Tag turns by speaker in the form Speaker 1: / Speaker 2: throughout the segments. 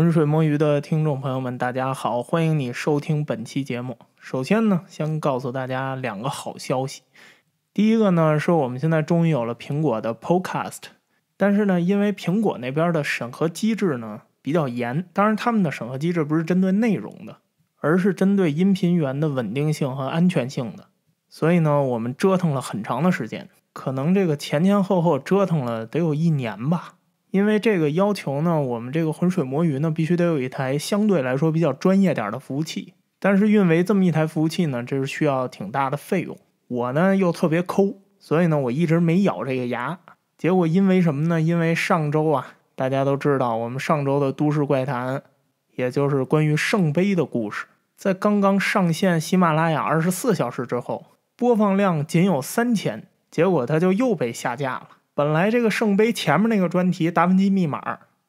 Speaker 1: 浑水摸鱼的听众朋友们，大家好，欢迎你收听本期节目。首先呢，先告诉大家两个好消息。第一个呢，是我们现在终于有了苹果的 Podcast，但是呢，因为苹果那边的审核机制呢比较严，当然他们的审核机制不是针对内容的，而是针对音频源的稳定性和安全性的。所以呢，我们折腾了很长的时间，可能这个前前后后折腾了得有一年吧。因为这个要求呢，我们这个浑水摸鱼呢，必须得有一台相对来说比较专业点的服务器。但是运维这么一台服务器呢，这是需要挺大的费用。我呢又特别抠，所以呢我一直没咬这个牙。结果因为什么呢？因为上周啊，大家都知道，我们上周的《都市怪谈》，也就是关于圣杯的故事，在刚刚上线喜马拉雅二十四小时之后，播放量仅有三千，结果它就又被下架了。本来这个圣杯前面那个专题《达芬奇密码》，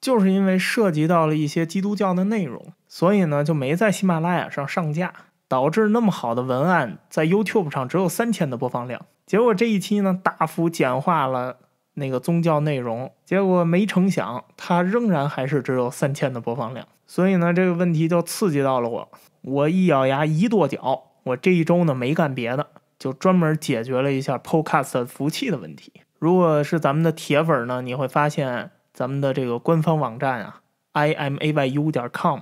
Speaker 1: 就是因为涉及到了一些基督教的内容，所以呢就没在喜马拉雅上上架，导致那么好的文案在 YouTube 上只有三千的播放量。结果这一期呢，大幅简化了那个宗教内容，结果没成想，它仍然还是只有三千的播放量。所以呢，这个问题就刺激到了我，我一咬牙一跺脚，我这一周呢没干别的，就专门解决了一下 Podcast 服务器的问题。如果是咱们的铁粉呢，你会发现咱们的这个官方网站啊，i m a y u 点 com，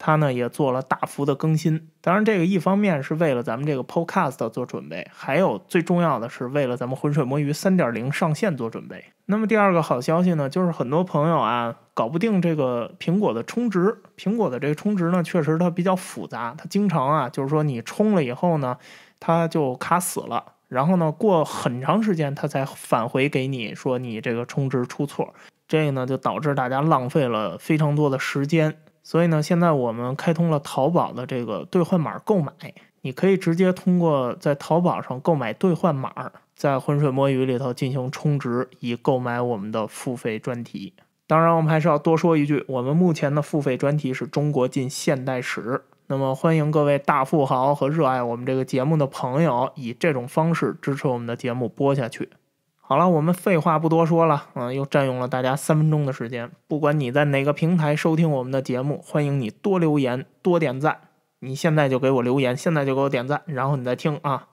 Speaker 1: 它呢也做了大幅的更新。当然，这个一方面是为了咱们这个 podcast 做准备，还有最重要的是为了咱们浑水摸鱼三点零上线做准备。那么第二个好消息呢，就是很多朋友啊搞不定这个苹果的充值，苹果的这个充值呢，确实它比较复杂，它经常啊就是说你充了以后呢，它就卡死了。然后呢，过很长时间他才返回给你说你这个充值出错，这个呢就导致大家浪费了非常多的时间。所以呢，现在我们开通了淘宝的这个兑换码购买，你可以直接通过在淘宝上购买兑换码，在浑水摸鱼里头进行充值以购买我们的付费专题。当然，我们还是要多说一句，我们目前的付费专题是中国近现代史。那么，欢迎各位大富豪和热爱我们这个节目的朋友以这种方式支持我们的节目播下去。好了，我们废话不多说了，嗯，又占用了大家三分钟的时间。不管你在哪个平台收听我们的节目，欢迎你多留言、多点赞。你现在就给我留言，现在就给我点赞，然后你再听啊。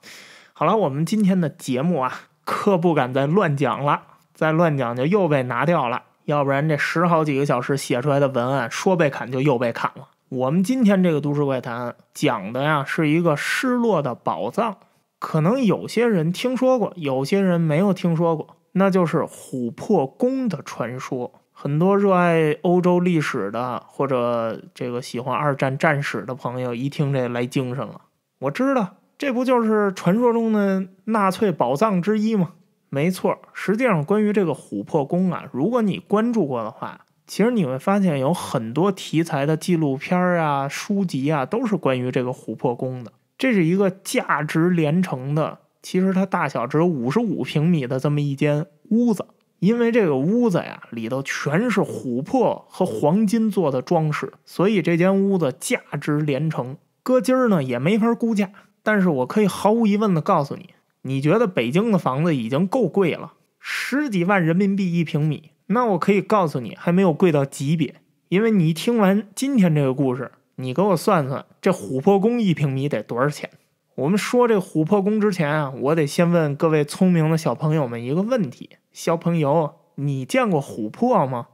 Speaker 1: 好了，我们今天的节目啊，可不敢再乱讲了，再乱讲就又被拿掉了，要不然这十好几个小时写出来的文案说被砍就又被砍了。我们今天这个《都市怪谈》讲的呀，是一个失落的宝藏，可能有些人听说过，有些人没有听说过，那就是琥珀宫的传说。很多热爱欧洲历史的，或者这个喜欢二战战史的朋友，一听这来精神了。我知道，这不就是传说中的纳粹宝藏之一吗？没错，实际上关于这个琥珀宫啊，如果你关注过的话。其实你会发现，有很多题材的纪录片啊、书籍啊，都是关于这个琥珀宫的。这是一个价值连城的，其实它大小只有五十五平米的这么一间屋子，因为这个屋子呀，里头全是琥珀和黄金做的装饰，所以这间屋子价值连城。搁今儿呢也没法估价，但是我可以毫无疑问的告诉你，你觉得北京的房子已经够贵了，十几万人民币一平米。那我可以告诉你，还没有贵到级别，因为你听完今天这个故事，你给我算算这琥珀宫一平米得多少钱。我们说这琥珀宫之前啊，我得先问各位聪明的小朋友们一个问题：小朋友，你见过琥珀吗？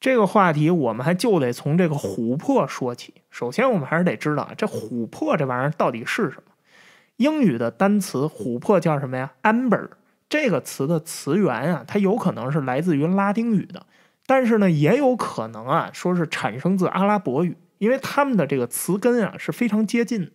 Speaker 1: 这个话题我们还就得从这个琥珀说起。首先，我们还是得知道这琥珀这玩意儿到底是什么。英语的单词琥珀叫什么呀？amber。这个词的词源啊，它有可能是来自于拉丁语的，但是呢，也有可能啊，说是产生自阿拉伯语，因为他们的这个词根啊是非常接近的。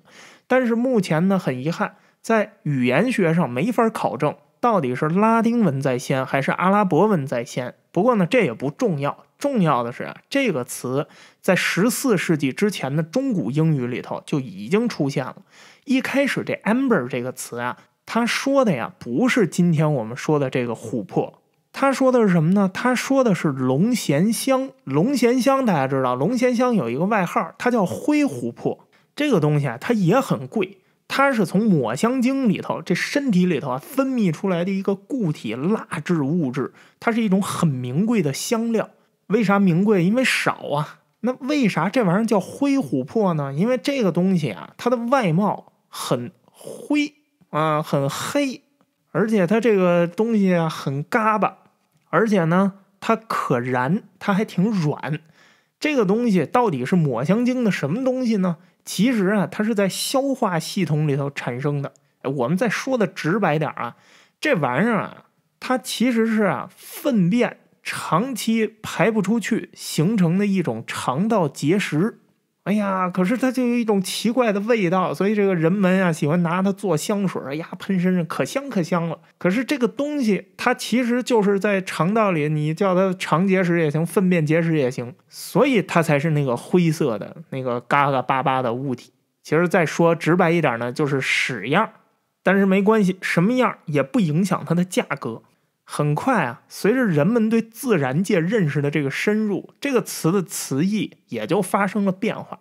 Speaker 1: 但是目前呢，很遗憾，在语言学上没法考证到底是拉丁文在先还是阿拉伯文在先。不过呢，这也不重要，重要的是这个词在十四世纪之前的中古英语里头就已经出现了。一开始这 amber 这个词啊。他说的呀，不是今天我们说的这个琥珀，他说的是什么呢？他说的是龙涎香。龙涎香大家知道，龙涎香有一个外号，它叫灰琥珀。这个东西啊，它也很贵，它是从抹香鲸里头这身体里头啊分泌出来的一个固体蜡质物质，它是一种很名贵的香料。为啥名贵？因为少啊。那为啥这玩意儿叫灰琥珀呢？因为这个东西啊，它的外貌很灰。啊，很黑，而且它这个东西啊很嘎巴，而且呢它可燃，它还挺软。这个东西到底是抹香鲸的什么东西呢？其实啊，它是在消化系统里头产生的。我们再说的直白点啊，这玩意儿啊，它其实是啊粪便长期排不出去形成的一种肠道结石。哎呀，可是它就有一种奇怪的味道，所以这个人们啊喜欢拿它做香水呀，喷身上可香可香了。可是这个东西它其实就是在肠道里，你叫它肠结石也行，粪便结石也行，所以它才是那个灰色的那个嘎嘎巴巴的物体。其实再说直白一点呢，就是屎样但是没关系，什么样也不影响它的价格。很快啊，随着人们对自然界认识的这个深入，这个词的词义也就发生了变化。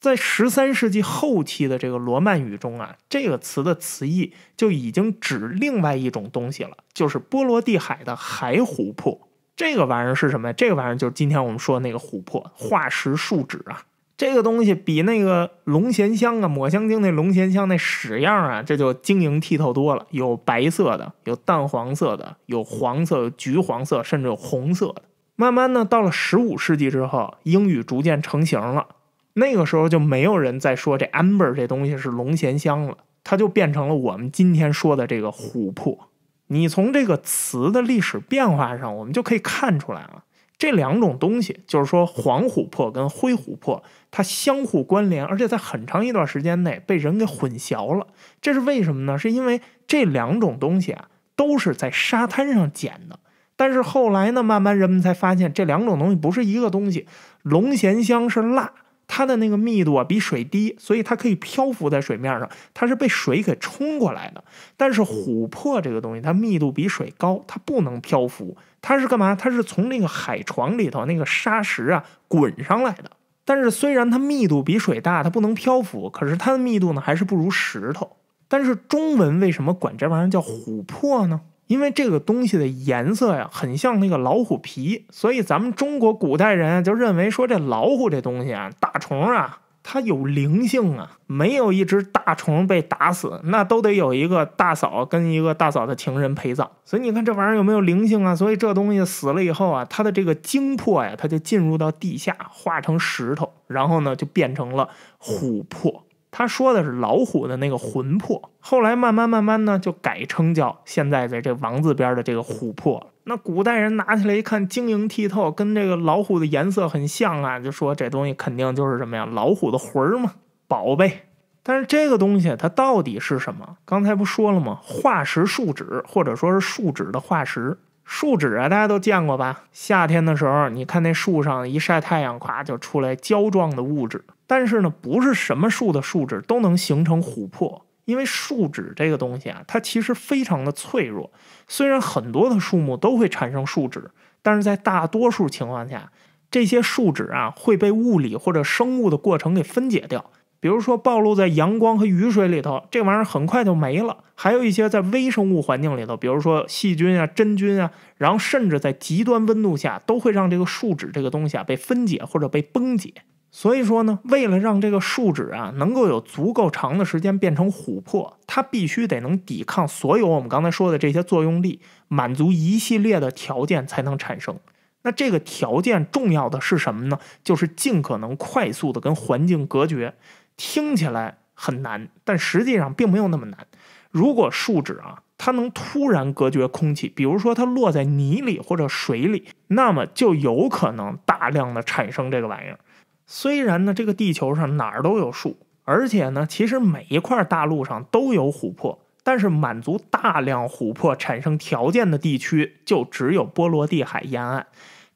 Speaker 1: 在十三世纪后期的这个罗曼语中啊，这个词的词义就已经指另外一种东西了，就是波罗的海的海琥珀。这个玩意儿是什么呀？这个玩意儿就是今天我们说的那个琥珀化石树脂啊。这个东西比那个龙涎香啊、抹香鲸那龙涎香那屎样啊，这就晶莹剔透多了。有白色的，有淡黄色的，有黄色、橘黄色，甚至有红色的。慢慢呢，到了十五世纪之后，英语逐渐成型了。那个时候就没有人再说这 amber 这东西是龙涎香了，它就变成了我们今天说的这个琥珀。你从这个词的历史变化上，我们就可以看出来了。这两种东西，就是说黄琥珀跟灰琥珀，它相互关联，而且在很长一段时间内被人给混淆了。这是为什么呢？是因为这两种东西啊，都是在沙滩上捡的。但是后来呢，慢慢人们才发现这两种东西不是一个东西。龙涎香是蜡，它的那个密度啊比水低，所以它可以漂浮在水面上，它是被水给冲过来的。但是琥珀这个东西，它密度比水高，它不能漂浮。它是干嘛？它是从那个海床里头那个沙石啊滚上来的。但是虽然它密度比水大，它不能漂浮，可是它的密度呢还是不如石头。但是中文为什么管这玩意儿叫琥珀呢？因为这个东西的颜色呀很像那个老虎皮，所以咱们中国古代人就认为说这老虎这东西啊大虫啊。它有灵性啊，没有一只大虫被打死，那都得有一个大嫂跟一个大嫂的情人陪葬。所以你看这玩意儿有没有灵性啊？所以这东西死了以后啊，它的这个精魄呀，它就进入到地下，化成石头，然后呢就变成了琥珀。他说的是老虎的那个魂魄，后来慢慢慢慢呢，就改称叫现在的这王字边的这个琥珀。那古代人拿起来一看，晶莹剔透，跟这个老虎的颜色很像啊，就说这东西肯定就是什么呀，老虎的魂儿嘛，宝贝。但是这个东西它到底是什么？刚才不说了吗？化石树脂，或者说是树脂的化石。树脂啊，大家都见过吧？夏天的时候，你看那树上一晒太阳，咵就出来胶状的物质。但是呢，不是什么树的树脂都能形成琥珀，因为树脂这个东西啊，它其实非常的脆弱。虽然很多的树木都会产生树脂，但是在大多数情况下，这些树脂啊会被物理或者生物的过程给分解掉。比如说暴露在阳光和雨水里头，这玩意儿很快就没了。还有一些在微生物环境里头，比如说细菌啊、真菌啊，然后甚至在极端温度下，都会让这个树脂这个东西啊被分解或者被崩解。所以说呢，为了让这个树脂啊能够有足够长的时间变成琥珀，它必须得能抵抗所有我们刚才说的这些作用力，满足一系列的条件才能产生。那这个条件重要的是什么呢？就是尽可能快速的跟环境隔绝。听起来很难，但实际上并没有那么难。如果树脂啊它能突然隔绝空气，比如说它落在泥里或者水里，那么就有可能大量的产生这个玩意儿。虽然呢，这个地球上哪儿都有树，而且呢，其实每一块大陆上都有琥珀，但是满足大量琥珀产生条件的地区，就只有波罗的海沿岸。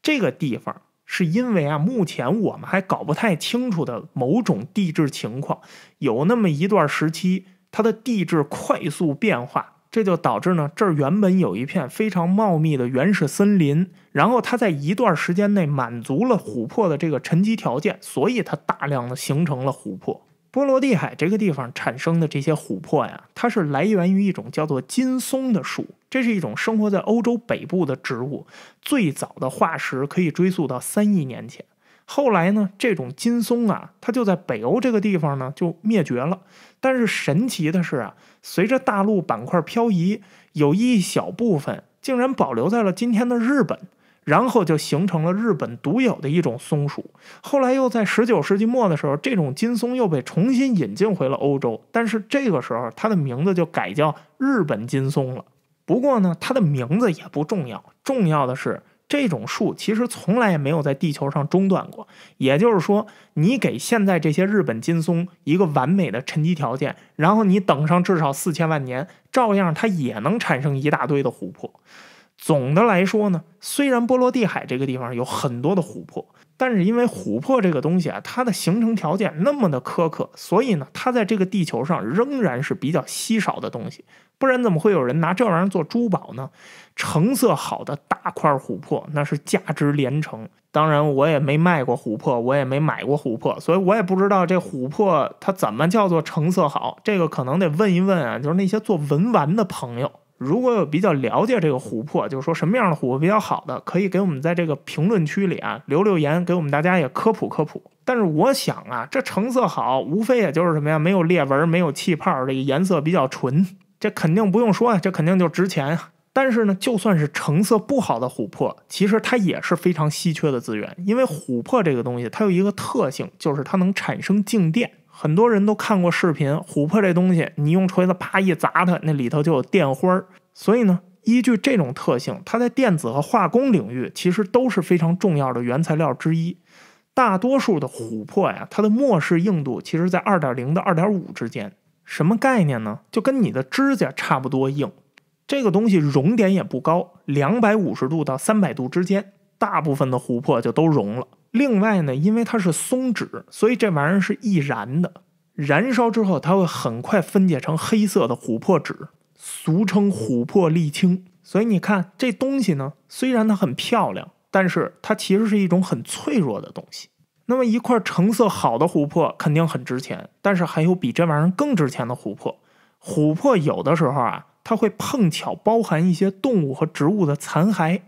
Speaker 1: 这个地方是因为啊，目前我们还搞不太清楚的某种地质情况，有那么一段时期，它的地质快速变化。这就导致呢，这儿原本有一片非常茂密的原始森林，然后它在一段时间内满足了琥珀的这个沉积条件，所以它大量的形成了琥珀。波罗的海这个地方产生的这些琥珀呀，它是来源于一种叫做金松的树，这是一种生活在欧洲北部的植物，最早的化石可以追溯到三亿年前。后来呢，这种金松啊，它就在北欧这个地方呢就灭绝了。但是神奇的是啊，随着大陆板块漂移，有一小部分竟然保留在了今天的日本，然后就形成了日本独有的一种松鼠。后来又在十九世纪末的时候，这种金松又被重新引进回了欧洲，但是这个时候它的名字就改叫日本金松了。不过呢，它的名字也不重要，重要的是。这种树其实从来也没有在地球上中断过，也就是说，你给现在这些日本金松一个完美的沉积条件，然后你等上至少四千万年，照样它也能产生一大堆的琥珀。总的来说呢，虽然波罗的海这个地方有很多的琥珀，但是因为琥珀这个东西啊，它的形成条件那么的苛刻，所以呢，它在这个地球上仍然是比较稀少的东西。不然怎么会有人拿这玩意儿做珠宝呢？成色好的大块琥珀，那是价值连城。当然，我也没卖过琥珀，我也没买过琥珀，所以我也不知道这琥珀它怎么叫做成色好。这个可能得问一问啊，就是那些做文玩的朋友，如果有比较了解这个琥珀，就是说什么样的琥珀比较好的，可以给我们在这个评论区里啊留留言，给我们大家也科普科普。但是我想啊，这成色好，无非也就是什么呀，没有裂纹，没有气泡，这个颜色比较纯，这肯定不用说啊，这肯定就值钱啊。但是呢，就算是成色不好的琥珀，其实它也是非常稀缺的资源。因为琥珀这个东西，它有一个特性，就是它能产生静电。很多人都看过视频，琥珀这东西，你用锤子啪一砸它，那里头就有电花儿。所以呢，依据这种特性，它在电子和化工领域其实都是非常重要的原材料之一。大多数的琥珀呀，它的末世硬度其实，在二点零到二点五之间。什么概念呢？就跟你的指甲差不多硬。这个东西熔点也不高，两百五十度到三百度之间，大部分的琥珀就都融了。另外呢，因为它是松脂，所以这玩意儿是易燃的。燃烧之后，它会很快分解成黑色的琥珀脂，俗称琥珀沥青。所以你看这东西呢，虽然它很漂亮，但是它其实是一种很脆弱的东西。那么一块成色好的琥珀肯定很值钱，但是还有比这玩意儿更值钱的琥珀。琥珀有的时候啊。它会碰巧包含一些动物和植物的残骸，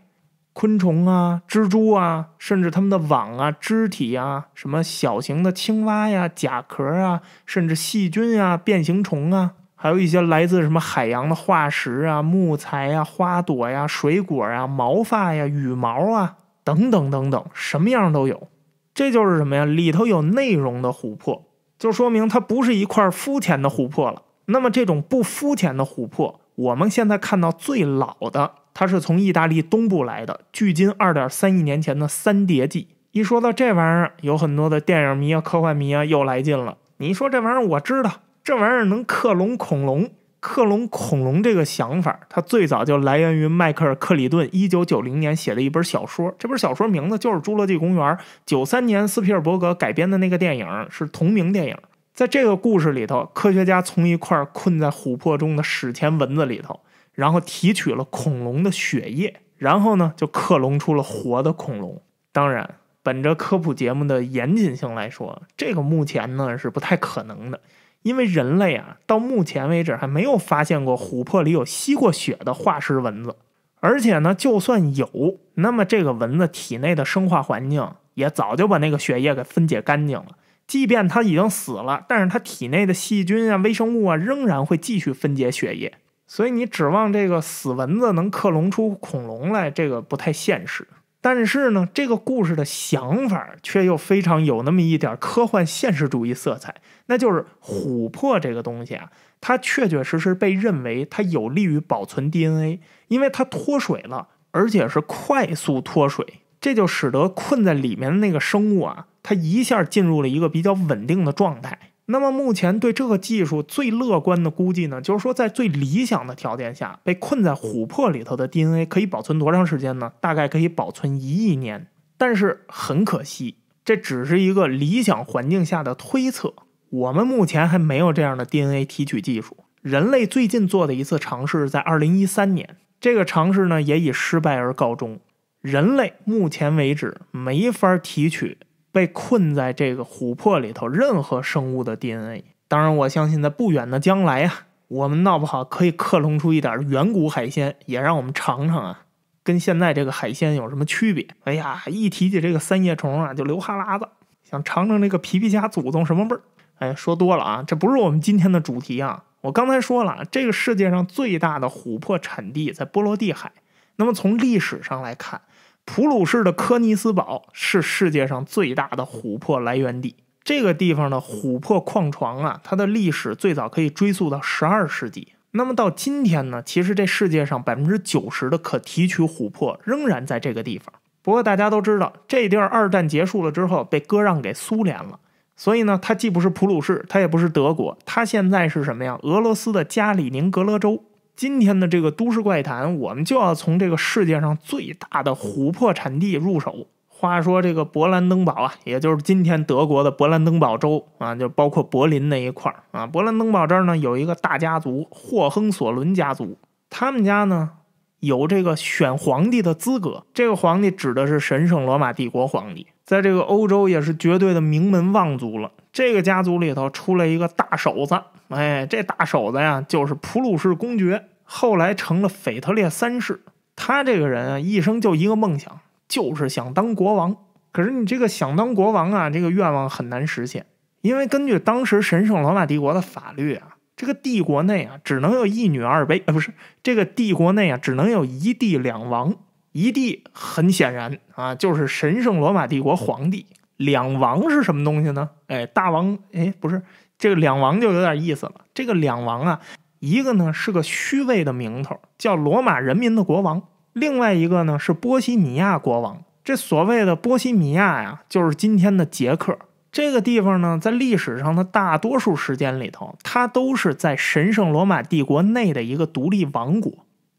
Speaker 1: 昆虫啊、蜘蛛啊，甚至它们的网啊、肢体啊，什么小型的青蛙呀、甲壳啊，甚至细菌啊、变形虫啊，还有一些来自什么海洋的化石啊、木材啊、花朵呀、水果呀、毛发呀、羽毛啊，等等等等，什么样都有。这就是什么呀？里头有内容的琥珀，就说明它不是一块肤浅的琥珀了。那么这种不肤浅的琥珀。我们现在看到最老的，它是从意大利东部来的，距今二点三亿年前的三叠纪。一说到这玩意儿，有很多的电影迷啊、科幻迷啊又来劲了。你说这玩意儿，我知道，这玩意儿能克隆恐龙。克隆恐龙这个想法，它最早就来源于迈克尔·克里顿一九九零年写的一本小说，这本小说名字就是《侏罗纪公园》。九三年斯皮尔伯格改编的那个电影是同名电影。在这个故事里头，科学家从一块困在琥珀中的史前蚊子里头，然后提取了恐龙的血液，然后呢就克隆出了活的恐龙。当然，本着科普节目的严谨性来说，这个目前呢是不太可能的，因为人类啊到目前为止还没有发现过琥珀里有吸过血的化石蚊子，而且呢就算有，那么这个蚊子体内的生化环境也早就把那个血液给分解干净了。即便他已经死了，但是他体内的细菌啊、微生物啊，仍然会继续分解血液。所以你指望这个死蚊子能克隆出恐龙来，这个不太现实。但是呢，这个故事的想法却又非常有那么一点科幻现实主义色彩，那就是琥珀这个东西啊，它确确实实被认为它有利于保存 DNA，因为它脱水了，而且是快速脱水。这就使得困在里面的那个生物啊，它一下进入了一个比较稳定的状态。那么目前对这个技术最乐观的估计呢，就是说在最理想的条件下，被困在琥珀里头的 DNA 可以保存多长时间呢？大概可以保存一亿年。但是很可惜，这只是一个理想环境下的推测。我们目前还没有这样的 DNA 提取技术。人类最近做的一次尝试在2013年，这个尝试呢也以失败而告终。人类目前为止没法提取被困在这个琥珀里头任何生物的 DNA。当然，我相信在不远的将来啊，我们闹不好可以克隆出一点远古海鲜，也让我们尝尝啊，跟现在这个海鲜有什么区别？哎呀，一提起这个三叶虫啊，就流哈喇子，想尝尝这个皮皮虾祖宗什么味儿？哎，说多了啊，这不是我们今天的主题啊。我刚才说了，这个世界上最大的琥珀产地在波罗的海。那么从历史上来看，普鲁士的科尼斯堡是世界上最大的琥珀来源地。这个地方的琥珀矿床啊，它的历史最早可以追溯到十二世纪。那么到今天呢？其实这世界上百分之九十的可提取琥珀仍然在这个地方。不过大家都知道，这地儿二战结束了之后被割让给苏联了。所以呢，它既不是普鲁士，它也不是德国，它现在是什么呀？俄罗斯的加里宁格勒州。今天的这个都市怪谈，我们就要从这个世界上最大的琥珀产地入手。话说这个勃兰登堡啊，也就是今天德国的勃兰登堡州啊，就包括柏林那一块儿啊。勃兰登堡这儿呢有一个大家族——霍亨索伦家族，他们家呢有这个选皇帝的资格。这个皇帝指的是神圣罗马帝国皇帝，在这个欧洲也是绝对的名门望族了。这个家族里头出来一个大手子，哎，这大手子呀就是普鲁士公爵。后来成了腓特烈三世。他这个人啊，一生就一个梦想，就是想当国王。可是你这个想当国王啊，这个愿望很难实现，因为根据当时神圣罗马帝国的法律啊，这个帝国内啊，只能有一女二妃啊，不是这个帝国内啊，只能有一帝两王。一帝很显然啊，就是神圣罗马帝国皇帝。两王是什么东西呢？哎，大王，哎，不是这个两王就有点意思了。这个两王啊。一个呢是个虚位的名头，叫罗马人民的国王；另外一个呢是波西米亚国王。这所谓的波西米亚呀，就是今天的捷克这个地方呢，在历史上的大多数时间里头，它都是在神圣罗马帝国内的一个独立王国。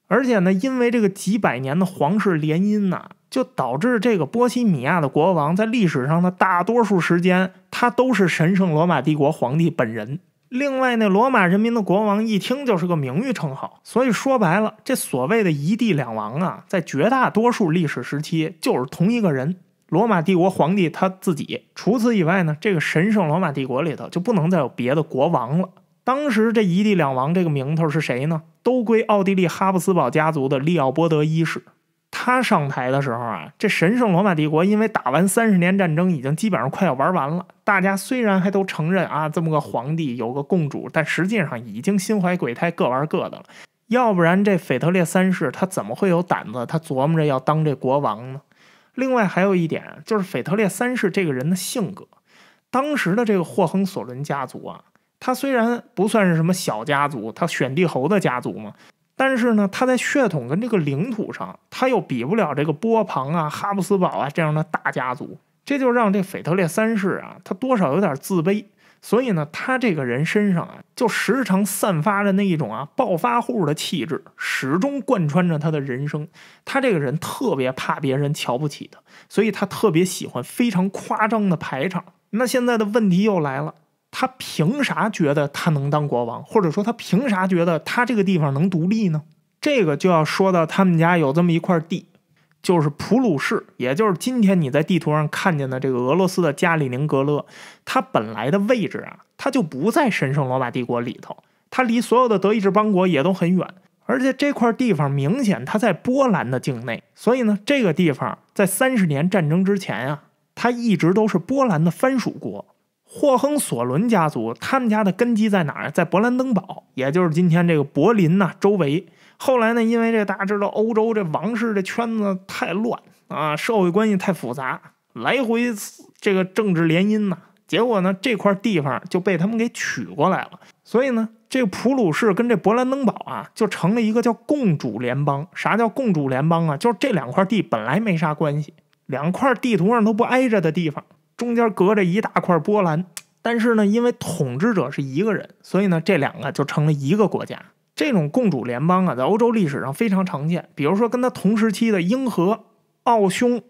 Speaker 1: 而且呢，因为这个几百年的皇室联姻呐，就导致这个波西米亚的国王在历史上的大多数时间，他都是神圣罗马帝国皇帝本人。另外，那罗马人民的国王一听就是个名誉称号，所以说白了，这所谓的一地两王啊，在绝大多数历史时期就是同一个人——罗马帝国皇帝他自己。除此以外呢，这个神圣罗马帝国里头就不能再有别的国王了。当时这一地两王这个名头是谁呢？都归奥地利哈布斯堡家族的利奥波德一世。他上台的时候啊，这神圣罗马帝国因为打完三十年战争，已经基本上快要玩完了。大家虽然还都承认啊，这么个皇帝有个共主，但实际上已经心怀鬼胎，各玩各的了。要不然这腓特烈三世他怎么会有胆子？他琢磨着要当这国王呢？另外还有一点就是腓特烈三世这个人的性格。当时的这个霍亨索伦家族啊，他虽然不算是什么小家族，他选帝侯的家族嘛。但是呢，他在血统跟这个领土上，他又比不了这个波旁啊、哈布斯堡啊这样的大家族，这就让这腓特烈三世啊，他多少有点自卑。所以呢，他这个人身上啊，就时常散发着那一种啊暴发户的气质，始终贯穿着他的人生。他这个人特别怕别人瞧不起他，所以他特别喜欢非常夸张的排场。那现在的问题又来了。他凭啥觉得他能当国王？或者说他凭啥觉得他这个地方能独立呢？这个就要说到他们家有这么一块地，就是普鲁士，也就是今天你在地图上看见的这个俄罗斯的加里宁格勒。它本来的位置啊，它就不在神圣罗马帝国里头，它离所有的德意志邦国也都很远，而且这块地方明显它在波兰的境内，所以呢，这个地方在三十年战争之前啊，它一直都是波兰的藩属国。霍亨索伦家族，他们家的根基在哪儿？在勃兰登堡，也就是今天这个柏林呐周围。后来呢，因为这大家知道，欧洲这王室这圈子太乱啊，社会关系太复杂，来回这个政治联姻呐。结果呢，这块地方就被他们给取过来了。所以呢，这个普鲁士跟这勃兰登堡啊，就成了一个叫共主联邦。啥叫共主联邦啊？就是这两块地本来没啥关系，两块地图上都不挨着的地方。中间隔着一大块波兰，但是呢，因为统治者是一个人，所以呢，这两个就成了一个国家。这种共主联邦啊，在欧洲历史上非常常见。比如说，跟他同时期的英荷、奥匈，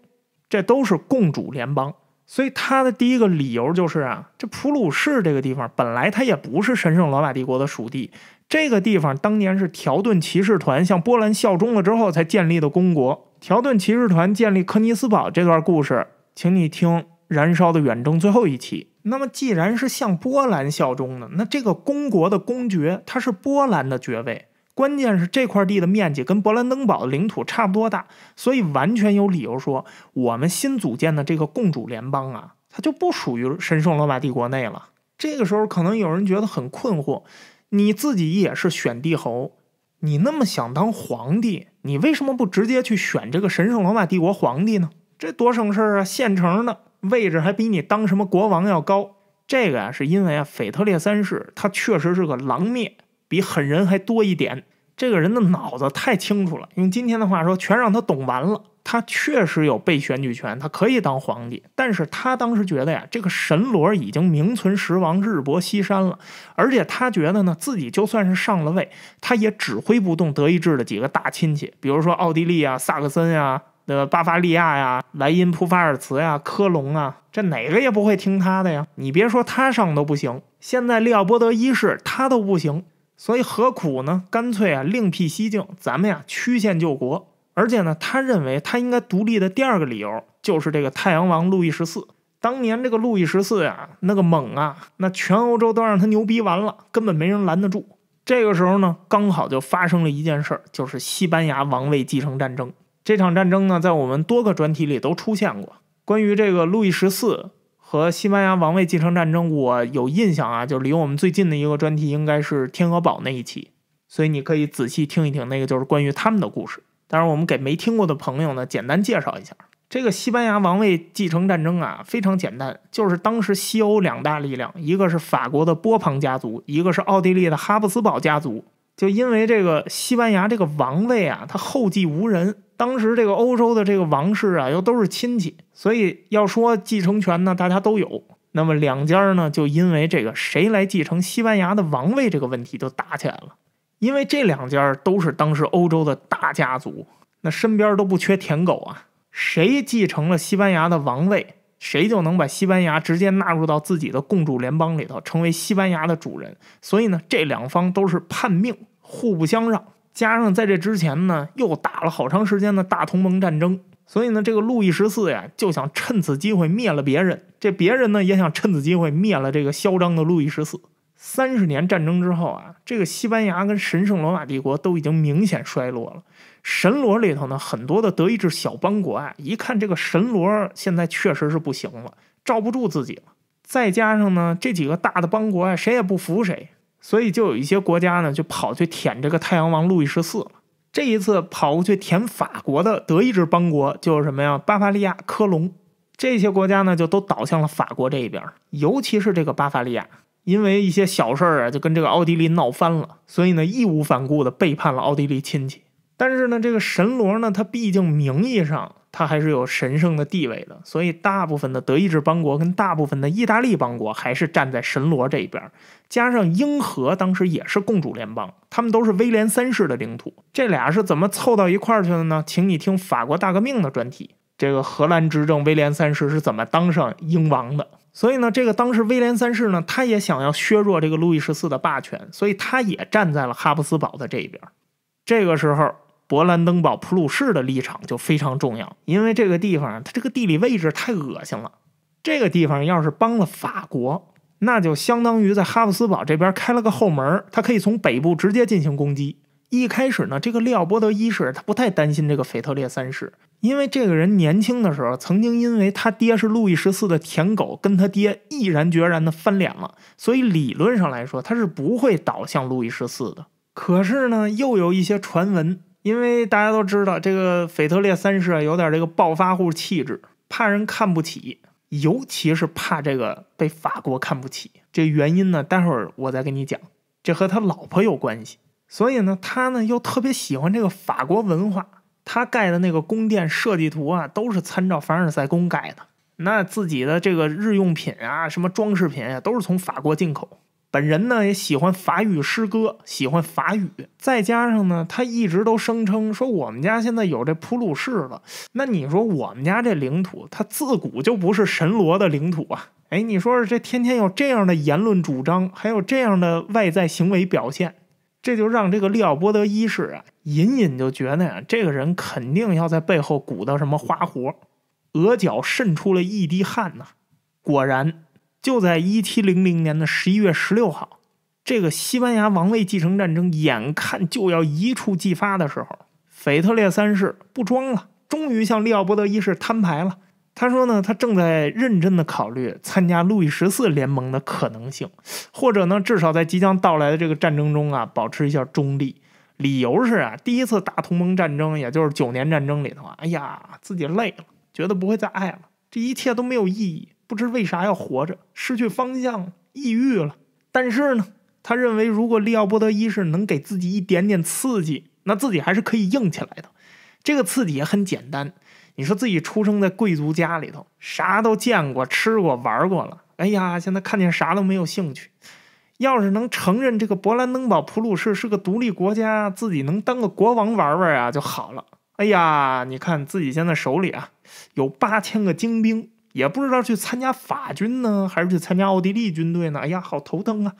Speaker 1: 这都是共主联邦。所以他的第一个理由就是啊，这普鲁士这个地方本来他也不是神圣罗马帝国的属地，这个地方当年是条顿骑士团向波兰效忠了之后才建立的公国。条顿骑士团建立科尼斯堡这段故事，请你听。燃烧的远征最后一期。那么，既然是向波兰效忠的，那这个公国的公爵，他是波兰的爵位。关键是这块地的面积跟勃兰登堡的领土差不多大，所以完全有理由说，我们新组建的这个共主联邦啊，它就不属于神圣罗马帝国内了。这个时候，可能有人觉得很困惑：你自己也是选帝侯，你那么想当皇帝，你为什么不直接去选这个神圣罗马帝国皇帝呢？这多省事啊，现成的。位置还比你当什么国王要高，这个呀，是因为啊，腓特烈三世他确实是个狼灭，比狠人还多一点。这个人的脑子太清楚了，用今天的话说，全让他懂完了。他确实有被选举权，他可以当皇帝，但是他当时觉得呀，这个神罗已经名存实亡，日薄西山了。而且他觉得呢，自己就算是上了位，他也指挥不动德意志的几个大亲戚，比如说奥地利啊、萨克森呀。呃，巴伐利亚呀，莱茵普法尔茨呀，科隆啊，这哪个也不会听他的呀！你别说他上都不行，现在利奥波德一世他都不行，所以何苦呢？干脆啊，另辟蹊径，咱们呀，曲线救国。而且呢，他认为他应该独立的第二个理由就是这个太阳王路易十四，当年这个路易十四呀，那个猛啊，那全欧洲都让他牛逼完了，根本没人拦得住。这个时候呢，刚好就发生了一件事儿，就是西班牙王位继承战争。这场战争呢，在我们多个专题里都出现过。关于这个路易十四和西班牙王位继承战争，我有印象啊，就离我们最近的一个专题应该是《天鹅堡》那一期，所以你可以仔细听一听那个，就是关于他们的故事。当然，我们给没听过的朋友呢，简单介绍一下这个西班牙王位继承战争啊，非常简单，就是当时西欧两大力量，一个是法国的波旁家族，一个是奥地利的哈布斯堡家族，就因为这个西班牙这个王位啊，他后继无人。当时这个欧洲的这个王室啊，又都是亲戚，所以要说继承权呢，大家都有。那么两家呢，就因为这个谁来继承西班牙的王位这个问题就打起来了。因为这两家都是当时欧洲的大家族，那身边都不缺舔狗啊。谁继承了西班牙的王位，谁就能把西班牙直接纳入到自己的共主联邦里头，成为西班牙的主人。所以呢，这两方都是叛命，互不相让。加上在这之前呢，又打了好长时间的大同盟战争，所以呢，这个路易十四呀就想趁此机会灭了别人。这别人呢也想趁此机会灭了这个嚣张的路易十四。三十年战争之后啊，这个西班牙跟神圣罗马帝国都已经明显衰落了。神罗里头呢，很多的德意志小邦国啊，一看这个神罗现在确实是不行了，罩不住自己了。再加上呢，这几个大的邦国啊，谁也不服谁。所以就有一些国家呢，就跑去舔这个太阳王路易十四了。这一次跑过去舔法国的德意志邦国，就是什么呀？巴伐利亚、科隆这些国家呢，就都倒向了法国这一边。尤其是这个巴伐利亚，因为一些小事儿啊，就跟这个奥地利闹翻了，所以呢，义无反顾地背叛了奥地利亲戚。但是呢，这个神罗呢，他毕竟名义上。他还是有神圣的地位的，所以大部分的德意志邦国跟大部分的意大利邦国还是站在神罗这一边。加上英荷当时也是共主联邦，他们都是威廉三世的领土。这俩是怎么凑到一块儿去的呢？请你听法国大革命的专题，这个荷兰执政威廉三世是怎么当上英王的？所以呢，这个当时威廉三世呢，他也想要削弱这个路易十四的霸权，所以他也站在了哈布斯堡的这一边。这个时候。勃兰登堡普鲁士的立场就非常重要，因为这个地方它这个地理位置太恶心了。这个地方要是帮了法国，那就相当于在哈布斯堡这边开了个后门，他可以从北部直接进行攻击。一开始呢，这个利奥波德一世他不太担心这个腓特烈三世，因为这个人年轻的时候曾经因为他爹是路易十四的舔狗，跟他爹毅然决然的翻脸了，所以理论上来说他是不会倒向路易十四的。可是呢，又有一些传闻。因为大家都知道，这个腓特烈三世啊，有点这个暴发户气质，怕人看不起，尤其是怕这个被法国看不起。这原因呢，待会儿我再跟你讲。这和他老婆有关系，所以呢，他呢又特别喜欢这个法国文化。他盖的那个宫殿设计图啊，都是参照凡尔赛宫盖的。那自己的这个日用品啊，什么装饰品啊，都是从法国进口。本人呢也喜欢法语诗歌，喜欢法语。再加上呢，他一直都声称说我们家现在有这普鲁士了。那你说我们家这领土，他自古就不是神罗的领土啊！哎，你说这天天有这样的言论主张，还有这样的外在行为表现，这就让这个利奥波德一世啊隐隐就觉得呀，这个人肯定要在背后鼓捣什么花活，额角渗出了一滴汗呐。果然。就在一七零零年的十一月十六号，这个西班牙王位继承战争眼看就要一触即发的时候，腓特烈三世不装了，终于向利奥波德一世摊牌了。他说呢，他正在认真的考虑参加路易十四联盟的可能性，或者呢，至少在即将到来的这个战争中啊，保持一下中立。理由是啊，第一次大同盟战争，也就是九年战争里头啊，哎呀，自己累了，觉得不会再爱了，这一切都没有意义。不知为啥要活着，失去方向，抑郁了。但是呢，他认为如果利奥波德一世能给自己一点点刺激，那自己还是可以硬起来的。这个刺激也很简单，你说自己出生在贵族家里头，啥都见过、吃过、玩过了。哎呀，现在看见啥都没有兴趣。要是能承认这个勃兰登堡普鲁士是个独立国家，自己能当个国王玩玩啊就好了。哎呀，你看自己现在手里啊有八千个精兵。也不知道去参加法军呢，还是去参加奥地利军队呢？哎呀，好头疼啊！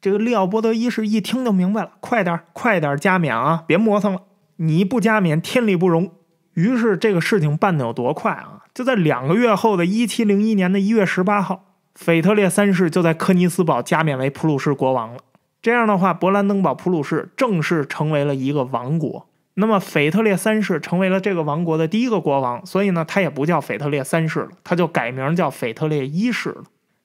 Speaker 1: 这个利奥波德一世一听就明白了，快点，快点加冕啊，别磨蹭了！你不加冕，天理不容。于是这个事情办得有多快啊？就在两个月后的一七零一年的一月十八号，腓特烈三世就在科尼斯堡加冕为普鲁士国王了。这样的话，勃兰登堡普鲁士正式成为了一个王国。那么腓特烈三世成为了这个王国的第一个国王，所以呢，他也不叫腓特烈三世了，他就改名叫腓特烈一世了。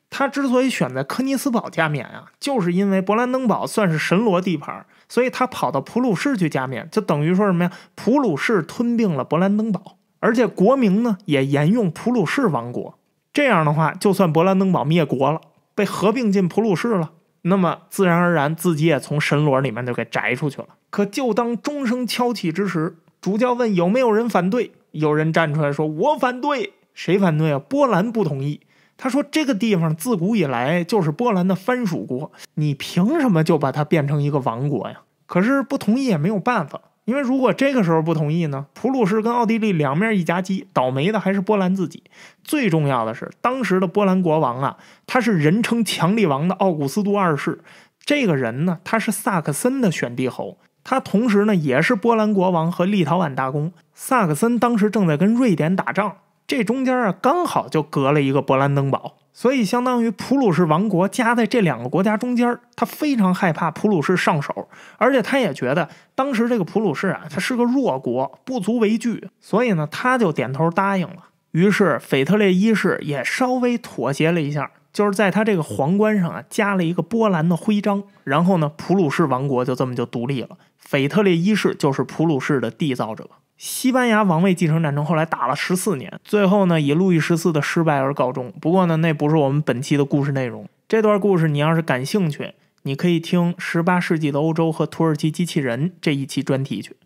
Speaker 1: 他之所以选在柯尼斯堡加冕啊，就是因为勃兰登堡算是神罗地盘，所以他跑到普鲁士去加冕，就等于说什么呀？普鲁士吞并了勃兰登堡，而且国名呢也沿用普鲁士王国。这样的话，就算勃兰登堡灭国了，被合并进普鲁士了。那么自然而然，自己也从神罗里面就给摘出去了。可就当钟声敲起之时，主教问有没有人反对？有人站出来说：“我反对。”谁反对啊？波兰不同意。他说：“这个地方自古以来就是波兰的藩属国，你凭什么就把它变成一个王国呀？”可是不同意也没有办法。因为如果这个时候不同意呢，普鲁士跟奥地利两面一夹击，倒霉的还是波兰自己。最重要的是，当时的波兰国王啊，他是人称“强力王”的奥古斯都二世。这个人呢，他是萨克森的选帝侯，他同时呢也是波兰国王和立陶宛大公。萨克森当时正在跟瑞典打仗。这中间啊，刚好就隔了一个勃兰登堡，所以相当于普鲁士王国夹在这两个国家中间，他非常害怕普鲁士上手，而且他也觉得当时这个普鲁士啊，他是个弱国，不足为惧，所以呢，他就点头答应了。于是腓特烈一世也稍微妥协了一下，就是在他这个皇冠上啊加了一个波兰的徽章，然后呢，普鲁士王国就这么就独立了。腓特烈一世就是普鲁士的缔造者。西班牙王位继承战争后来打了十四年，最后呢以路易十四的失败而告终。不过呢，那不是我们本期的故事内容。这段故事你要是感兴趣，你可以听十八世纪的欧洲和土耳其机器人这一期专题去。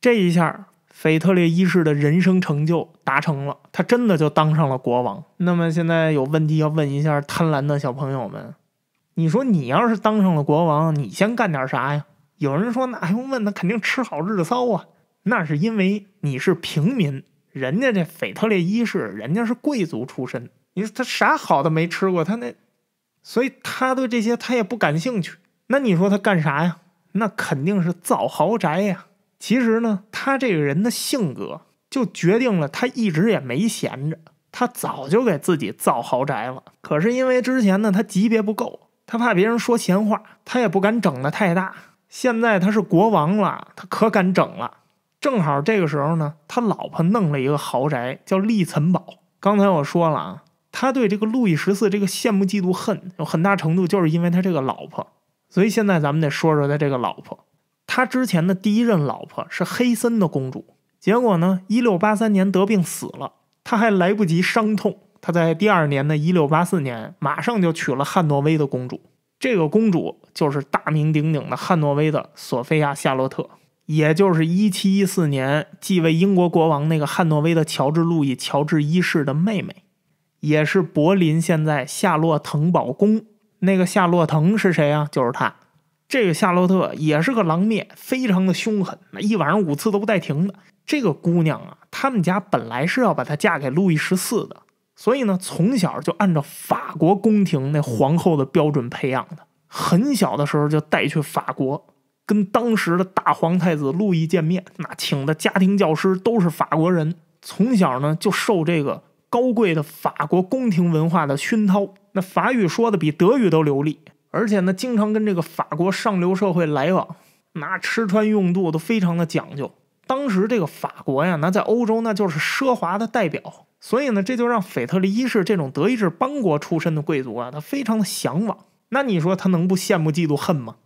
Speaker 1: 这一下，腓特烈一世的人生成就达成了，他真的就当上了国王。那么现在有问题要问一下贪婪的小朋友们：你说你要是当上了国王，你先干点啥呀？有人说，那还用问？那肯定吃好日骚啊！那是因为你是平民，人家这腓特烈一世人家是贵族出身，你说他啥好的没吃过，他那，所以他对这些他也不感兴趣。那你说他干啥呀？那肯定是造豪宅呀。其实呢，他这个人的性格就决定了他一直也没闲着，他早就给自己造豪宅了。可是因为之前呢，他级别不够，他怕别人说闲话，他也不敢整的太大。现在他是国王了，他可敢整了。正好这个时候呢，他老婆弄了一个豪宅，叫利岑堡。刚才我说了啊，他对这个路易十四这个羡慕、嫉妒、恨，有很大程度就是因为他这个老婆。所以现在咱们得说说他这个老婆。他之前的第一任老婆是黑森的公主，结果呢，1683年得病死了。他还来不及伤痛，他在第二年的1 6 8 4年马上就娶了汉诺威的公主。这个公主就是大名鼎鼎的汉诺威的索菲亚·夏洛特。也就是一七一四年继位英国国王那个汉诺威的乔治路易乔治一世的妹妹，也是柏林现在夏洛滕堡宫那个夏洛滕是谁啊？就是她。这个夏洛特也是个狼面，非常的凶狠，那一晚上五次都不带停的。这个姑娘啊，他们家本来是要把她嫁给路易十四的，所以呢，从小就按照法国宫廷那皇后的标准培养的，很小的时候就带去法国。跟当时的大皇太子路易见面，那请的家庭教师都是法国人，从小呢就受这个高贵的法国宫廷文化的熏陶，那法语说的比德语都流利，而且呢经常跟这个法国上流社会来往，那吃穿用度都非常的讲究。当时这个法国呀，那在欧洲那就是奢华的代表，所以呢这就让腓特烈一世这种德意志邦国出身的贵族啊，他非常的向往。那你说他能不羡慕、嫉妒、恨吗？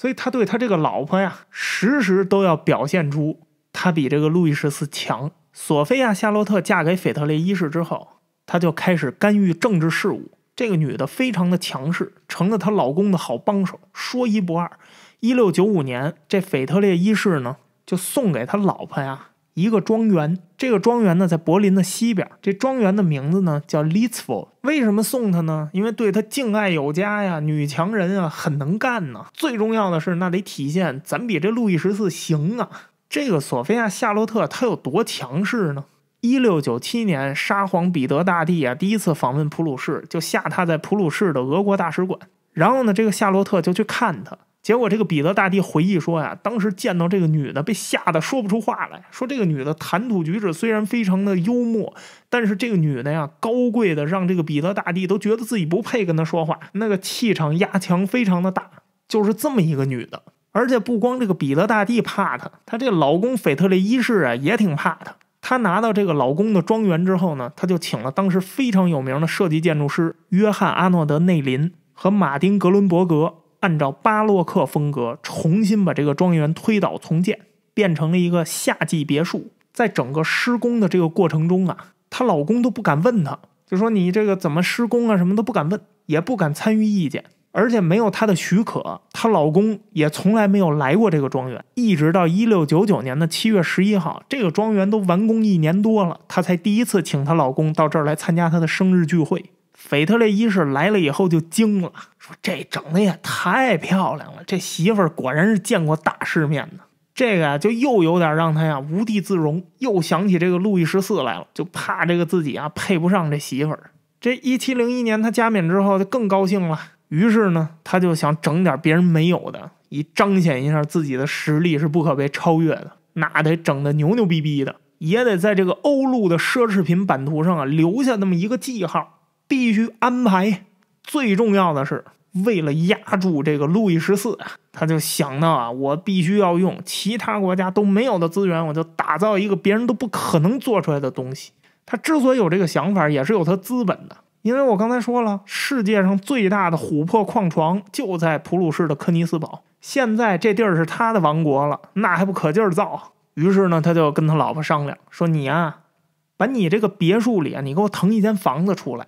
Speaker 1: 所以他对他这个老婆呀，时时都要表现出他比这个路易十四强。索菲亚夏洛特嫁给腓特烈一世之后，他就开始干预政治事务。这个女的非常的强势，成了她老公的好帮手，说一不二。一六九五年，这腓特烈一世呢，就送给他老婆呀。一个庄园，这个庄园呢在柏林的西边。这庄园的名字呢叫 Litsfo。为什么送他呢？因为对他敬爱有加呀，女强人啊，很能干呢。最重要的是，那得体现咱比这路易十四行啊。这个索菲亚夏洛特她有多强势呢？一六九七年，沙皇彼得大帝啊第一次访问普鲁士，就下榻在普鲁士的俄国大使馆。然后呢，这个夏洛特就去看他。结果，这个彼得大帝回忆说呀，当时见到这个女的，被吓得说不出话来。说这个女的谈吐举止虽然非常的幽默，但是这个女的呀，高贵的让这个彼得大帝都觉得自己不配跟她说话，那个气场压强非常的大。就是这么一个女的，而且不光这个彼得大帝怕她，她这个老公腓特烈一世啊也挺怕她。她拿到这个老公的庄园之后呢，她就请了当时非常有名的设计建筑师约翰阿诺德内林和马丁格伦伯格。按照巴洛克风格重新把这个庄园推倒重建，变成了一个夏季别墅。在整个施工的这个过程中啊，她老公都不敢问她，就说你这个怎么施工啊，什么都不敢问，也不敢参与意见，而且没有她的许可，她老公也从来没有来过这个庄园。一直到一六九九年的七月十一号，这个庄园都完工一年多了，她才第一次请她老公到这儿来参加她的生日聚会。斐特烈一世来了以后就惊了，说这整的也太漂亮了，这媳妇儿果然是见过大世面的。这个就又有点让他呀无地自容，又想起这个路易十四来了，就怕这个自己啊配不上这媳妇儿。这一七零一年他加冕之后就更高兴了，于是呢他就想整点别人没有的，以彰显一下自己的实力是不可被超越的。那得整的牛牛逼逼的，也得在这个欧陆的奢侈品版图上啊留下那么一个记号。必须安排。最重要的是，为了压住这个路易十四，他就想到啊，我必须要用其他国家都没有的资源，我就打造一个别人都不可能做出来的东西。他之所以有这个想法，也是有他资本的，因为我刚才说了，世界上最大的琥珀矿床就在普鲁士的科尼斯堡，现在这地儿是他的王国了，那还不可劲儿造。于是呢，他就跟他老婆商量说：“你啊，把你这个别墅里啊，你给我腾一间房子出来。”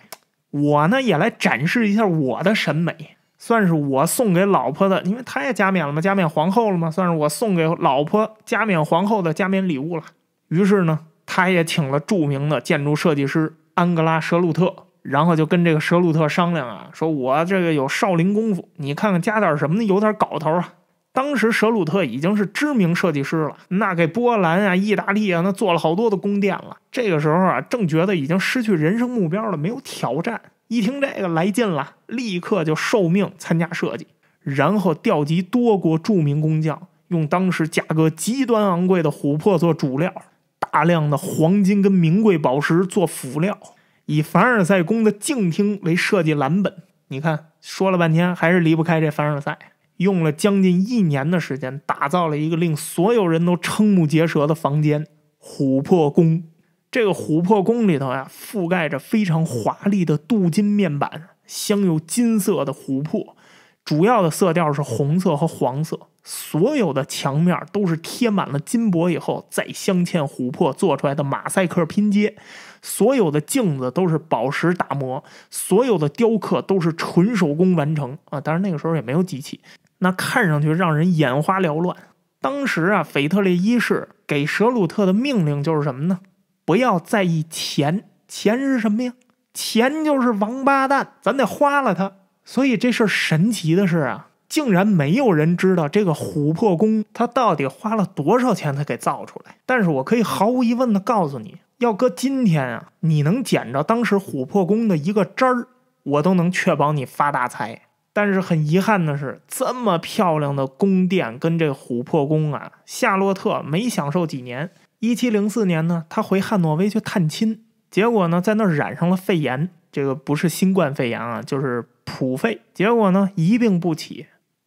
Speaker 1: 我呢也来展示一下我的审美，算是我送给老婆的，因为她也加冕了嘛，加冕皇后了嘛，算是我送给老婆加冕皇后的加冕礼物了。于是呢，他也请了著名的建筑设计师安格拉·舍鲁特，然后就跟这个舍鲁特商量啊，说我这个有少林功夫，你看看加点什么呢？有点搞头啊。当时舍鲁特已经是知名设计师了，那给波兰啊、意大利啊，那做了好多的宫殿了。这个时候啊，正觉得已经失去人生目标了，没有挑战。一听这个来劲了，立刻就受命参加设计，然后调集多国著名工匠，用当时价格极端昂贵的琥珀做主料，大量的黄金跟名贵宝石做辅料，以凡尔赛宫的镜厅为设计蓝本。你看，说了半天还是离不开这凡尔赛。用了将近一年的时间，打造了一个令所有人都瞠目结舌的房间——琥珀宫。这个琥珀宫里头呀，覆盖着非常华丽的镀金面板，镶有金色的琥珀。主要的色调是红色和黄色。所有的墙面都是贴满了金箔以后再镶嵌琥珀做出来的马赛克拼接。所有的镜子都是宝石打磨，所有的雕刻都是纯手工完成啊！当然那个时候也没有机器。那看上去让人眼花缭乱。当时啊，腓特烈一世给舍鲁特的命令就是什么呢？不要在意钱，钱是什么呀？钱就是王八蛋，咱得花了它。所以这事儿神奇的是啊，竟然没有人知道这个琥珀宫它到底花了多少钱才给造出来。但是我可以毫无疑问地告诉你要搁今天啊，你能捡着当时琥珀宫的一个汁儿，我都能确保你发大财。但是很遗憾的是，这么漂亮的宫殿跟这琥珀宫啊，夏洛特没享受几年。一七零四年呢，他回汉诺威去探亲，结果呢，在那儿染上了肺炎，这个不是新冠肺炎啊，就是普肺。结果呢，一病不起，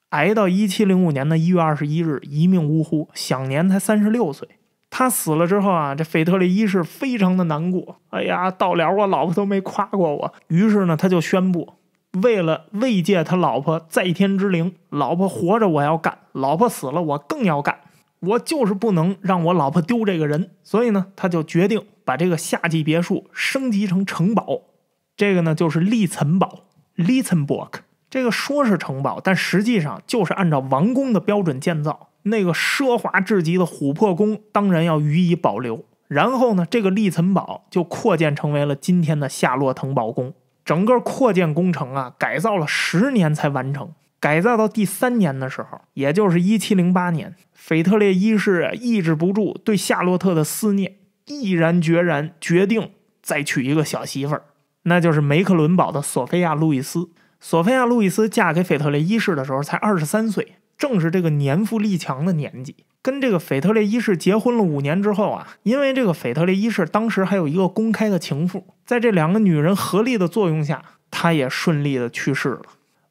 Speaker 1: 挨到一七零五年的一月二十一日，一命呜呼，享年才三十六岁。他死了之后啊，这腓特烈一世非常的难过，哎呀，到了我老婆都没夸过我，于是呢，他就宣布。为了慰藉他老婆在天之灵，老婆活着我要干，老婆死了我更要干，我就是不能让我老婆丢这个人。所以呢，他就决定把这个夏季别墅升级成城堡。这个呢，就是利岑堡 （Lichtenburg）。这个说是城堡，但实际上就是按照王宫的标准建造。那个奢华至极的琥珀宫当然要予以保留。然后呢，这个利岑堡就扩建成为了今天的夏洛滕堡宫。整个扩建工程啊，改造了十年才完成。改造到第三年的时候，也就是一七零八年，腓特烈一世抑制不住对夏洛特的思念，毅然决然决定再娶一个小媳妇儿，那就是梅克伦堡的索菲亚·路易斯。索菲亚·路易斯嫁给腓特烈一世的时候才二十三岁，正是这个年富力强的年纪。跟这个斐特烈一世结婚了五年之后啊，因为这个斐特烈一世当时还有一个公开的情妇，在这两个女人合力的作用下，他也顺利的去世了。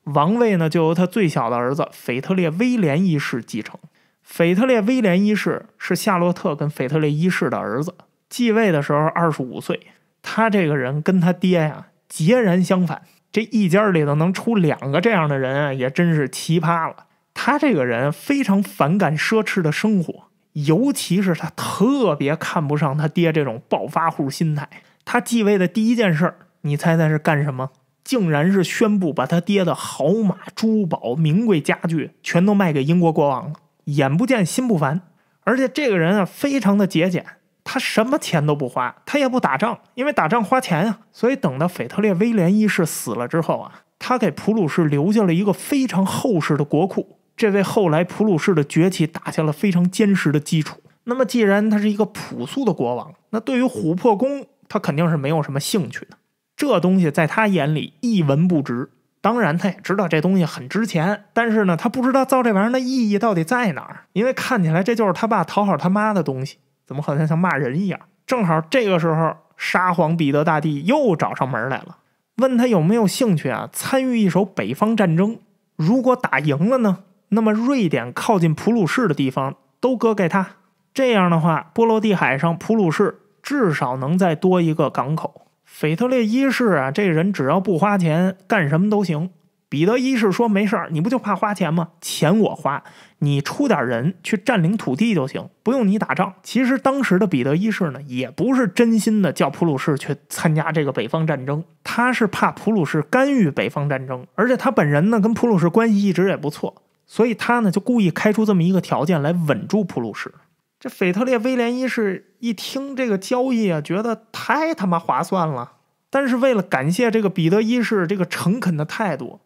Speaker 1: 王位呢就由他最小的儿子斐特烈威廉一世继承。斐特烈威廉一世是夏洛特跟斐特烈一世的儿子，继位的时候二十五岁。他这个人跟他爹呀截然相反，这一家里头能出两个这样的人，也真是奇葩了。他这个人非常反感奢侈的生活，尤其是他特别看不上他爹这种暴发户心态。他继位的第一件事儿，你猜猜是干什么？竟然是宣布把他爹的好马、珠宝、名贵家具全都卖给英国国王了。眼不见心不烦，而且这个人啊，非常的节俭，他什么钱都不花，他也不打仗，因为打仗花钱啊。所以等到腓特烈威廉一世死了之后啊，他给普鲁士留下了一个非常厚实的国库。这为后来普鲁士的崛起打下了非常坚实的基础。那么，既然他是一个朴素的国王，那对于琥珀宫，他肯定是没有什么兴趣的。这东西在他眼里一文不值。当然，他也知道这东西很值钱，但是呢，他不知道造这玩意儿的意义到底在哪儿。因为看起来这就是他爸讨好他妈的东西，怎么好像像骂人一样？正好这个时候，沙皇彼得大帝又找上门来了，问他有没有兴趣啊，参与一手北方战争。如果打赢了呢？那么，瑞典靠近普鲁士的地方都割给他。这样的话，波罗的海上普鲁士至少能再多一个港口。腓特烈一世啊，这人只要不花钱，干什么都行。彼得一世说没事儿，你不就怕花钱吗？钱我花，你出点人去占领土地就行，不用你打仗。其实当时的彼得一世呢，也不是真心的叫普鲁士去参加这个北方战争，他是怕普鲁士干预北方战争，而且他本人呢，跟普鲁士关系一直也不错。所以他呢就故意开出这么一个条件来稳住普鲁士。这腓特烈威廉一世一听这个交易啊，觉得太他妈划算了。但是为了感谢这个彼得一世这个诚恳的态度，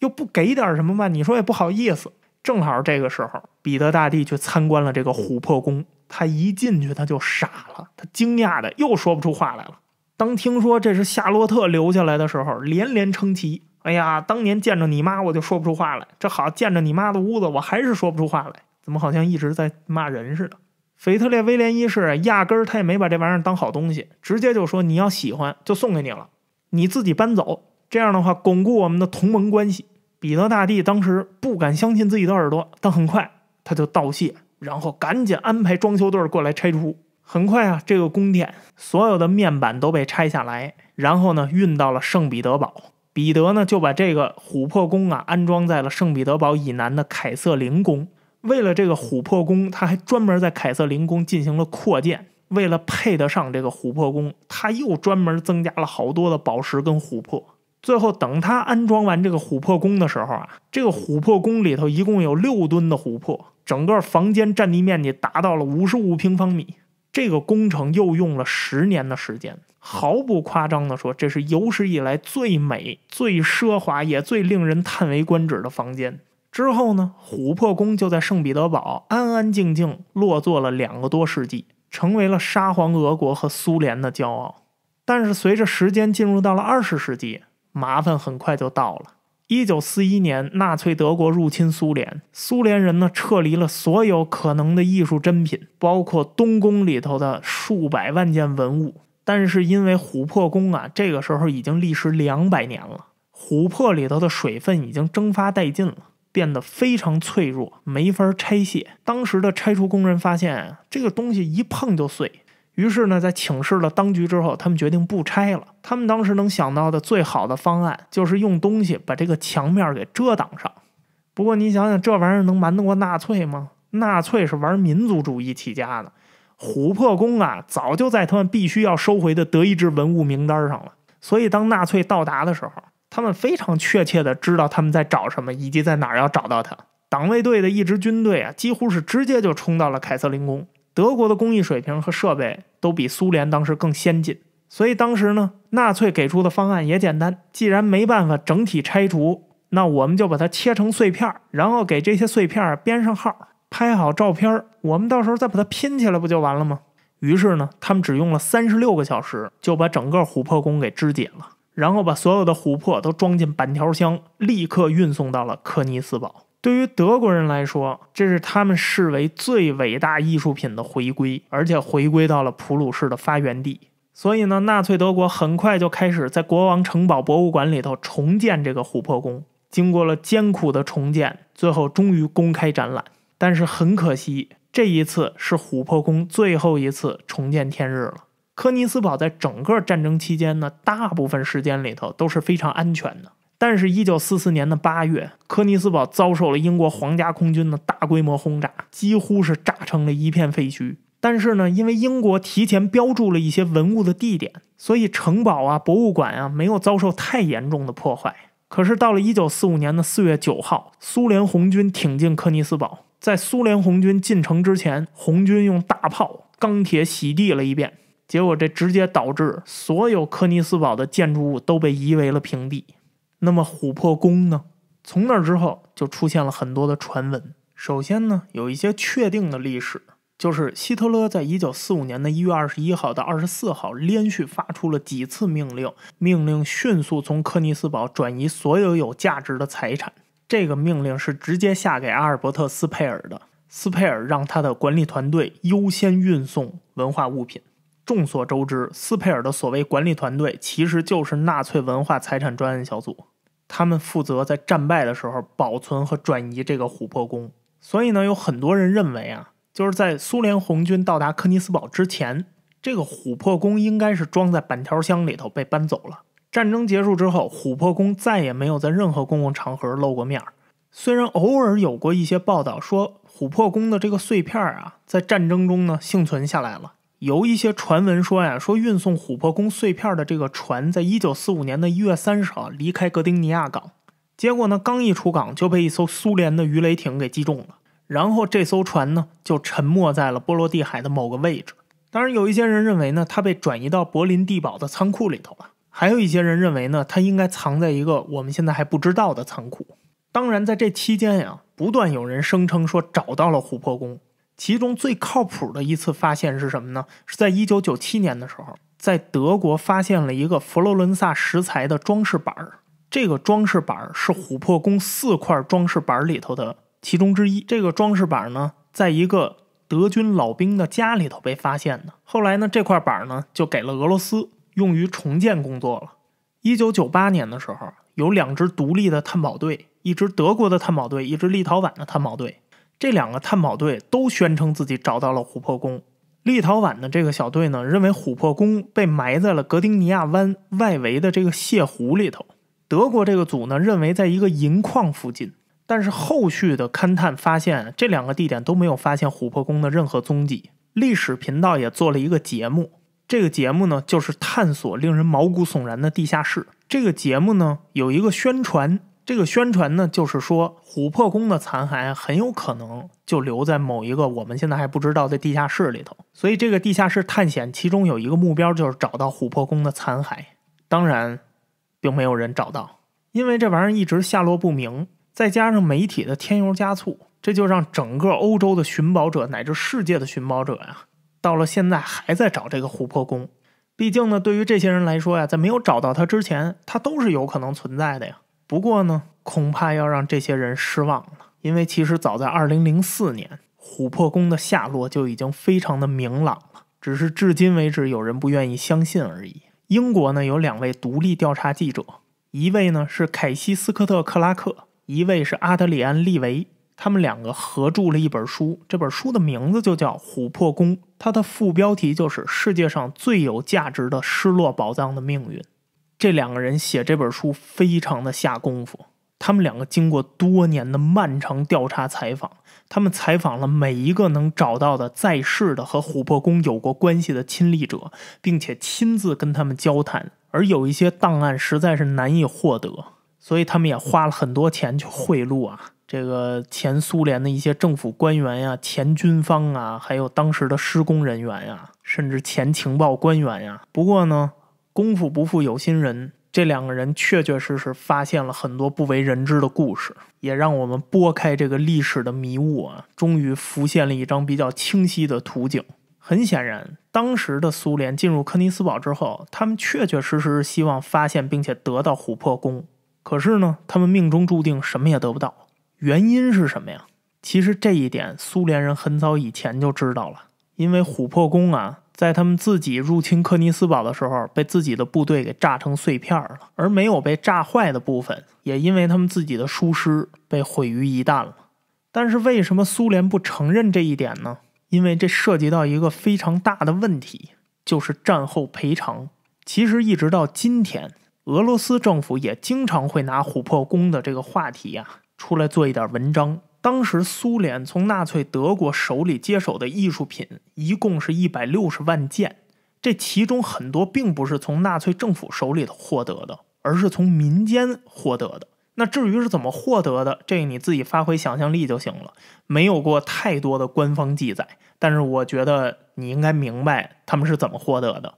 Speaker 1: 又不给点什么吧？你说也不好意思。正好这个时候，彼得大帝去参观了这个琥珀宫。他一进去他就傻了，他惊讶的又说不出话来了。当听说这是夏洛特留下来的时候，连连称奇。哎呀，当年见着你妈我就说不出话来。这好，见着你妈的屋子我还是说不出话来。怎么好像一直在骂人似的？腓特烈威廉一世压根儿他也没把这玩意儿当好东西，直接就说你要喜欢就送给你了，你自己搬走。这样的话，巩固我们的同盟关系。彼得大帝当时不敢相信自己的耳朵，但很快他就道谢，然后赶紧安排装修队过来拆除。很快啊，这个宫殿所有的面板都被拆下来，然后呢运到了圣彼得堡。彼得呢，就把这个琥珀宫啊安装在了圣彼得堡以南的凯瑟琳宫。为了这个琥珀宫，他还专门在凯瑟琳宫进行了扩建。为了配得上这个琥珀宫，他又专门增加了好多的宝石跟琥珀。最后，等他安装完这个琥珀宫的时候啊，这个琥珀宫里头一共有六吨的琥珀，整个房间占地面积达到了五十五平方米。这个工程又用了十年的时间。毫不夸张地说，这是有史以来最美、最奢华也最令人叹为观止的房间。之后呢，琥珀宫就在圣彼得堡安安静静落座了两个多世纪，成为了沙皇俄国和苏联的骄傲。但是，随着时间进入到了二十世纪，麻烦很快就到了。一九四一年，纳粹德国入侵苏联，苏联人呢撤离了所有可能的艺术珍品，包括东宫里头的数百万件文物。但是因为琥珀宫啊，这个时候已经历时两百年了，琥珀里头的水分已经蒸发殆尽了，变得非常脆弱，没法拆卸。当时的拆除工人发现这个东西一碰就碎，于是呢，在请示了当局之后，他们决定不拆了。他们当时能想到的最好的方案就是用东西把这个墙面给遮挡上。不过你想想，这玩意儿能瞒得过纳粹吗？纳粹是玩民族主义起家的。琥珀宫啊，早就在他们必须要收回的德意志文物名单上了。所以，当纳粹到达的时候，他们非常确切的知道他们在找什么，以及在哪儿要找到它。党卫队的一支军队啊，几乎是直接就冲到了凯瑟琳宫。德国的工艺水平和设备都比苏联当时更先进，所以当时呢，纳粹给出的方案也简单：既然没办法整体拆除，那我们就把它切成碎片，然后给这些碎片编上号。拍好照片儿，我们到时候再把它拼起来，不就完了吗？于是呢，他们只用了三十六个小时就把整个琥珀宫给肢解了，然后把所有的琥珀都装进板条箱，立刻运送到了科尼斯堡。对于德国人来说，这是他们视为最伟大艺术品的回归，而且回归到了普鲁士的发源地。所以呢，纳粹德国很快就开始在国王城堡博物馆里头重建这个琥珀宫。经过了艰苦的重建，最后终于公开展览。但是很可惜，这一次是琥珀宫最后一次重见天日了。科尼斯堡在整个战争期间呢，大部分时间里头都是非常安全的。但是，一九四四年的八月，科尼斯堡遭受了英国皇家空军的大规模轰炸，几乎是炸成了一片废墟。但是呢，因为英国提前标注了一些文物的地点，所以城堡啊、博物馆啊没有遭受太严重的破坏。可是到了一九四五年的四月九号，苏联红军挺进科尼斯堡。在苏联红军进城之前，红军用大炮、钢铁洗地了一遍，结果这直接导致所有科尼斯堡的建筑物都被夷为了平地。那么琥珀宫呢？从那之后就出现了很多的传闻。首先呢，有一些确定的历史，就是希特勒在一九四五年的一月二十一号到二十四号连续发出了几次命令，命令迅速从科尼斯堡转移所有有价值的财产。这个命令是直接下给阿尔伯特斯佩尔的。斯佩尔让他的管理团队优先运送文化物品。众所周知，斯佩尔的所谓管理团队其实就是纳粹文化财产专案小组，他们负责在战败的时候保存和转移这个琥珀宫。所以呢，有很多人认为啊，就是在苏联红军到达柯尼斯堡之前，这个琥珀宫应该是装在板条箱里头被搬走了。战争结束之后，琥珀宫再也没有在任何公共场合露过面儿。虽然偶尔有过一些报道说琥珀宫的这个碎片啊，在战争中呢幸存下来了。有一些传闻说呀，说运送琥珀宫碎片的这个船，在一九四五年的一月三十号离开格丁尼亚港，结果呢，刚一出港就被一艘苏联的鱼雷艇给击中了，然后这艘船呢就沉没在了波罗的海的某个位置。当然，有一些人认为呢，它被转移到柏林地堡的仓库里头了。还有一些人认为呢，它应该藏在一个我们现在还不知道的仓库。当然，在这期间呀，不断有人声称说找到了琥珀宫。其中最靠谱的一次发现是什么呢？是在1997年的时候，在德国发现了一个佛罗伦萨石材的装饰板儿。这个装饰板儿是琥珀宫四块装饰板里头的其中之一。这个装饰板呢，在一个德军老兵的家里头被发现的。后来呢，这块板呢就给了俄罗斯。用于重建工作了。一九九八年的时候，有两支独立的探宝队，一支德国的探宝队，一支立陶宛的探宝队。这两个探宝队都宣称自己找到了琥珀宫。立陶宛的这个小队呢，认为琥珀宫被埋在了格丁尼亚湾外围的这个泻湖里头。德国这个组呢，认为在一个银矿附近。但是后续的勘探发现，这两个地点都没有发现琥珀宫的任何踪迹。历史频道也做了一个节目。这个节目呢，就是探索令人毛骨悚然的地下室。这个节目呢，有一个宣传，这个宣传呢，就是说琥珀宫的残骸很有可能就留在某一个我们现在还不知道的地下室里头。所以这个地下室探险，其中有一个目标就是找到琥珀宫的残骸。当然，并没有人找到，因为这玩意儿一直下落不明，再加上媒体的添油加醋，这就让整个欧洲的寻宝者乃至世界的寻宝者呀。到了现在还在找这个琥珀宫，毕竟呢，对于这些人来说呀，在没有找到它之前，它都是有可能存在的呀。不过呢，恐怕要让这些人失望了，因为其实早在2004年，琥珀宫的下落就已经非常的明朗了，只是至今为止有人不愿意相信而已。英国呢有两位独立调查记者，一位呢是凯西斯科特克拉克，一位是阿德里安利维，他们两个合著了一本书，这本书的名字就叫《琥珀宫》。它的副标题就是《世界上最有价值的失落宝藏的命运》。这两个人写这本书非常的下功夫，他们两个经过多年的漫长调查采访，他们采访了每一个能找到的在世的和琥珀宫有过关系的亲历者，并且亲自跟他们交谈。而有一些档案实在是难以获得，所以他们也花了很多钱去贿赂啊。这个前苏联的一些政府官员呀，前军方啊，还有当时的施工人员呀，甚至前情报官员呀。不过呢，功夫不负有心人，这两个人确确实实发现了很多不为人知的故事，也让我们拨开这个历史的迷雾啊，终于浮现了一张比较清晰的图景。很显然，当时的苏联进入柯尼斯堡之后，他们确确实实希望发现并且得到琥珀宫，可是呢，他们命中注定什么也得不到。原因是什么呀？其实这一点苏联人很早以前就知道了，因为琥珀宫啊，在他们自己入侵科尼斯堡的时候，被自己的部队给炸成碎片了，而没有被炸坏的部分，也因为他们自己的疏失被毁于一旦了。但是为什么苏联不承认这一点呢？因为这涉及到一个非常大的问题，就是战后赔偿。其实一直到今天，俄罗斯政府也经常会拿琥珀宫的这个话题呀。出来做一点文章。当时苏联从纳粹德国手里接手的艺术品一共是一百六十万件，这其中很多并不是从纳粹政府手里头获得的，而是从民间获得的。那至于是怎么获得的，这你自己发挥想象力就行了，没有过太多的官方记载。但是我觉得你应该明白他们是怎么获得的。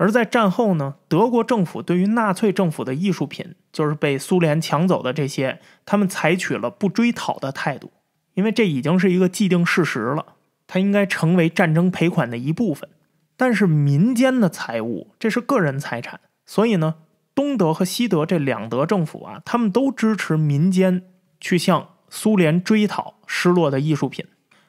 Speaker 1: 而在战后呢，德国政府对于纳粹政府的艺术品，就是被苏联抢走的这些，他们采取了不追讨的态度，因为这已经是一个既定事实了，它应该成为战争赔款的一部分。但是民间的财物，这是个人财产，所以呢，东德和西德这两德政府啊，他们都支持民间去向苏联追讨失落的艺术品。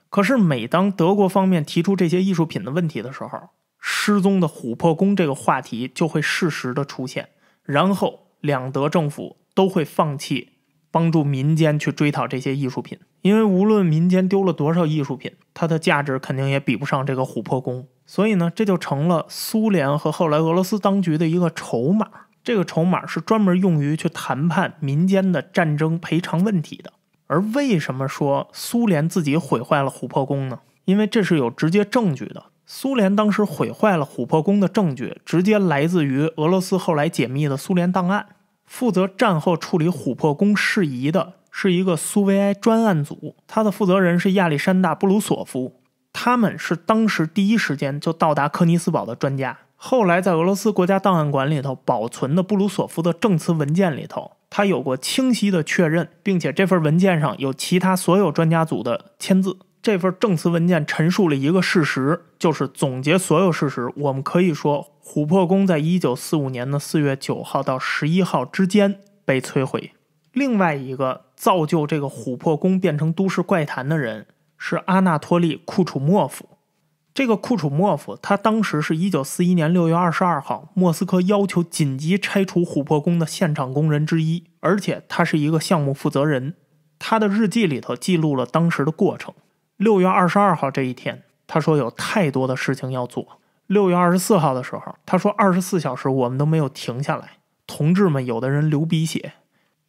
Speaker 1: 可是每当德国方面提出这些艺术品的问题的时候，失踪的琥珀宫这个话题就会适时的出现，然后两德政府都会放弃帮助民间去追讨这些艺术品，因为无论民间丢了多少艺术品，它的价值肯定也比不上这个琥珀宫。所以呢，这就成了苏联和后来俄罗斯当局的一个筹码。这个筹码是专门用于去谈判民间的战争赔偿问题的。而为什么说苏联自己毁坏了琥珀宫呢？因为这是有直接证据的。苏联当时毁坏了琥珀宫的证据，直接来自于俄罗斯后来解密的苏联档案。负责战后处理琥珀宫事宜的是一个苏维埃专案组，他的负责人是亚历山大·布鲁索夫。他们是当时第一时间就到达科尼斯堡的专家。后来在俄罗斯国家档案馆里头保存的布鲁索夫的证词文件里头，他有过清晰的确认，并且这份文件上有其他所有专家组的签字。这份证词文件陈述了一个事实，就是总结所有事实，我们可以说，琥珀宫在一九四五年的四月九号到十一号之间被摧毁。另外一个造就这个琥珀宫变成都市怪谈的人是阿纳托利·库楚莫夫。这个库楚莫夫，他当时是一九四一年六月二十二号莫斯科要求紧急拆除琥珀宫的现场工人之一，而且他是一个项目负责人。他的日记里头记录了当时的过程。六月二十二号这一天，他说有太多的事情要做。六月二十四号的时候，他说二十四小时我们都没有停下来。同志们，有的人流鼻血，